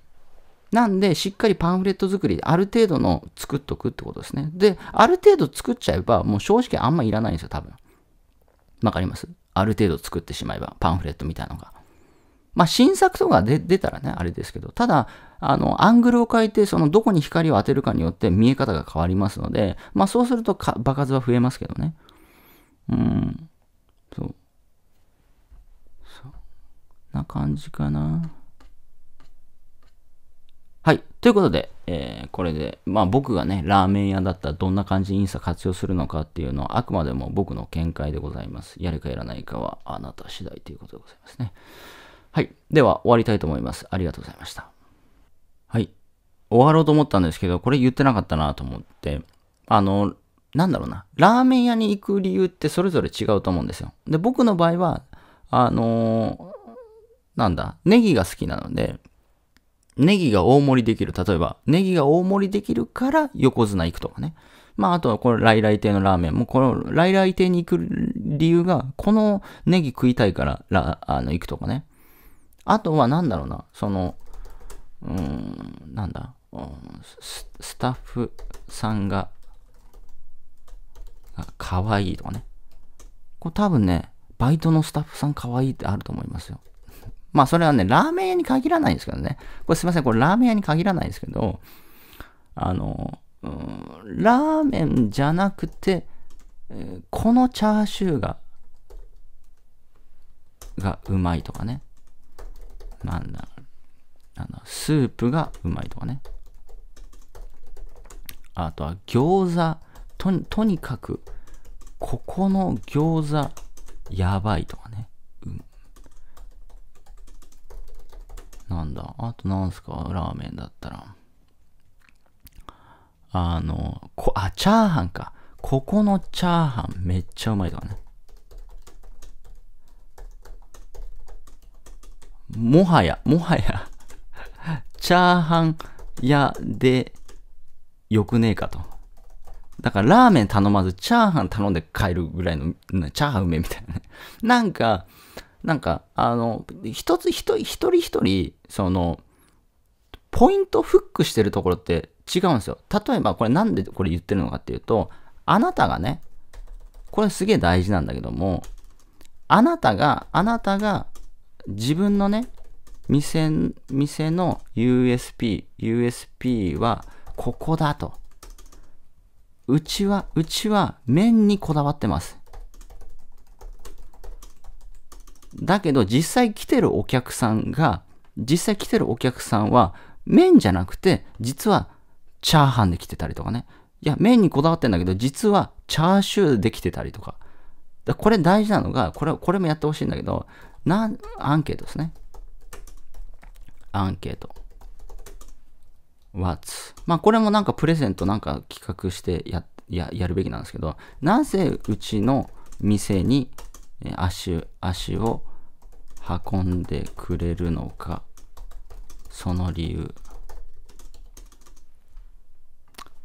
なんで、しっかりパンフレット作り、ある程度の作っとくってことですね。で、ある程度作っちゃえば、もう正直あんまいらないんですよ、多分。わかりますある程度作ってしまえば、パンフレットみたいなのが。まあ、新作とかで出たらね、あれですけど、ただ、あの、アングルを変えて、そのどこに光を当てるかによって見え方が変わりますので、まあ、そうするとか、場数は増えますけどね。うん。そう。そんな感じかな。はい。ということで、えー、これで、まあ僕がね、ラーメン屋だったらどんな感じにインスタ活用するのかっていうのは、あくまでも僕の見解でございます。やるかやらないかはあなた次第ということでございますね。はい。では、終わりたいと思います。ありがとうございました。はい。終わろうと思ったんですけど、これ言ってなかったなと思って、あの、なんだろうな。ラーメン屋に行く理由ってそれぞれ違うと思うんですよ。で、僕の場合は、あのー、なんだ、ネギが好きなので、ネギが大盛りできる。例えば、ネギが大盛りできるから横綱行くとかね。まあ、あとはこれ、来来亭のラーメンも、この来来亭に行く理由が、このネギ食いたいから、あの、行くとかね。あとは何だろうな、その、うん、なんだ、ススタッフさんが、可愛いとかね。これ多分ね、バイトのスタッフさん可愛いってあると思いますよ。まあそれはね、ラーメン屋に限らないんですけどね。これすいません、これラーメン屋に限らないんですけど、あの、うん、ラーメンじゃなくて、このチャーシューが、がうまいとかね。なんだあのスープがうまいとかねあとは餃子ととにかくここの餃子やばいとかね、うん、なんだあとなんすかラーメンだったらあのこあチャーハンかここのチャーハンめっちゃうまいとかねもはや、もはやチャーハン屋でよくねえかと。だからラーメン頼まずチャーハン頼んで帰るぐらいの、チャーハンうめみたいなね。なんか、なんか、あの、一つ一人一人一人、その、ポイントフックしてるところって違うんですよ。例えばこれなんでこれ言ってるのかっていうと、あなたがね、これすげえ大事なんだけども、あなたが、あなたが自分のね、店、店の USP、USP はここだと。うちは、うちは麺にこだわってます。だけど実際来てるお客さんが、実際来てるお客さんは麺じゃなくて、実はチャーハンで来てたりとかね。いや、麺にこだわってんだけど、実はチャーシューできてたりとか。これ大事なのが、これ、これもやってほしいんだけど、な、アンケートですね。アンケート。What's? まあこれもなんかプレゼントなんか企画してやややるべきなんですけど、なぜうちの店に足足を運んでくれるのか、その理由。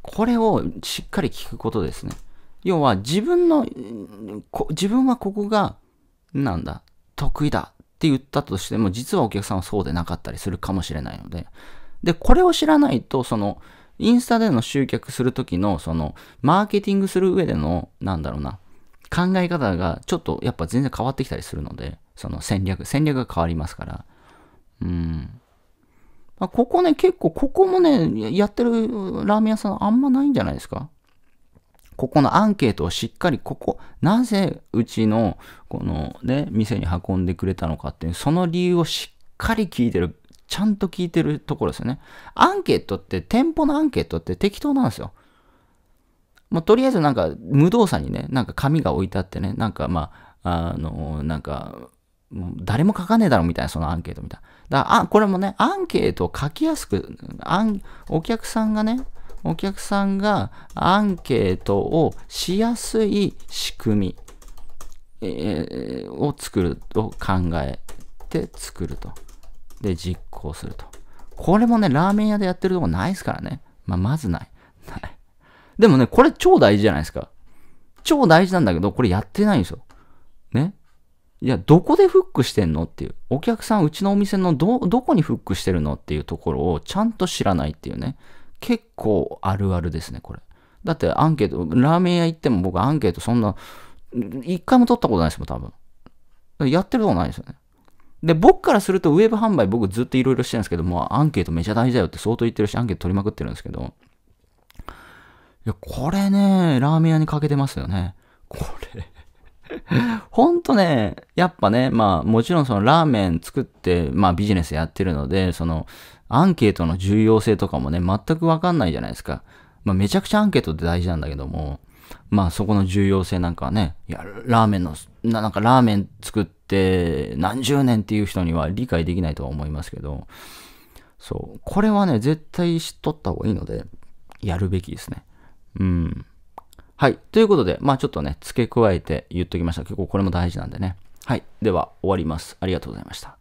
これをしっかり聞くことですね。要は自分の、自分はここが、なんだ、得意だって言ったとしても、実はお客さんはそうでなかったりするかもしれないので、で、これを知らないと、その、インスタでの集客するときの、その、マーケティングする上での、なんだろうな、考え方がちょっとやっぱ全然変わってきたりするので、その戦略、戦略が変わりますから。うん。まあ、ここね、結構、ここもね、やってるラーメン屋さんあんまないんじゃないですかここのアンケートをしっかり、ここ、なぜうちの、このね、店に運んでくれたのかっていう、その理由をしっかり聞いてる、ちゃんと聞いてるところですよね。アンケートって、店舗のアンケートって適当なんですよ。まうとりあえずなんか、無動作にね、なんか紙が置いてあってね、なんかまあ、あの、なんか、誰も書かねえだろみたいな、そのアンケートみたいな。だから、あ、これもね、アンケートを書きやすく、あんお客さんがね、お客さんがアンケートをしやすい仕組み、えー、を作る、と考えて作ると。で、実行すると。これもね、ラーメン屋でやってるとこないですからね。まあ、まずない。ない。でもね、これ超大事じゃないですか。超大事なんだけど、これやってないんですよ。ね。いや、どこでフックしてんのっていう。お客さん、うちのお店のど、どこにフックしてるのっていうところをちゃんと知らないっていうね。結構あるあるですね、これ。だってアンケート、ラーメン屋行っても僕アンケートそんな、一回も取ったことないですもん、多分。やってることないですよね。で、僕からするとウェブ販売僕ずっといろいろしてるんですけど、もうアンケートめちゃ大事だよって相当言ってるし、アンケート取りまくってるんですけど、いや、これね、ラーメン屋に欠けてますよね。これほんとね、やっぱね、まあもちろんそのラーメン作って、まあビジネスやってるので、そのアンケートの重要性とかもね、全くわかんないじゃないですか。まあ、めちゃくちゃアンケートって大事なんだけども、まあ、そこの重要性なんかはね、いや、ラーメンの、なんかラーメン作って何十年っていう人には理解できないとは思いますけど、そう、これはね、絶対知っとった方がいいので、やるべきですね。うん。はい。ということで、まあちょっとね、付け加えて言っときました。結構これも大事なんでね。はい。では、終わります。ありがとうございました。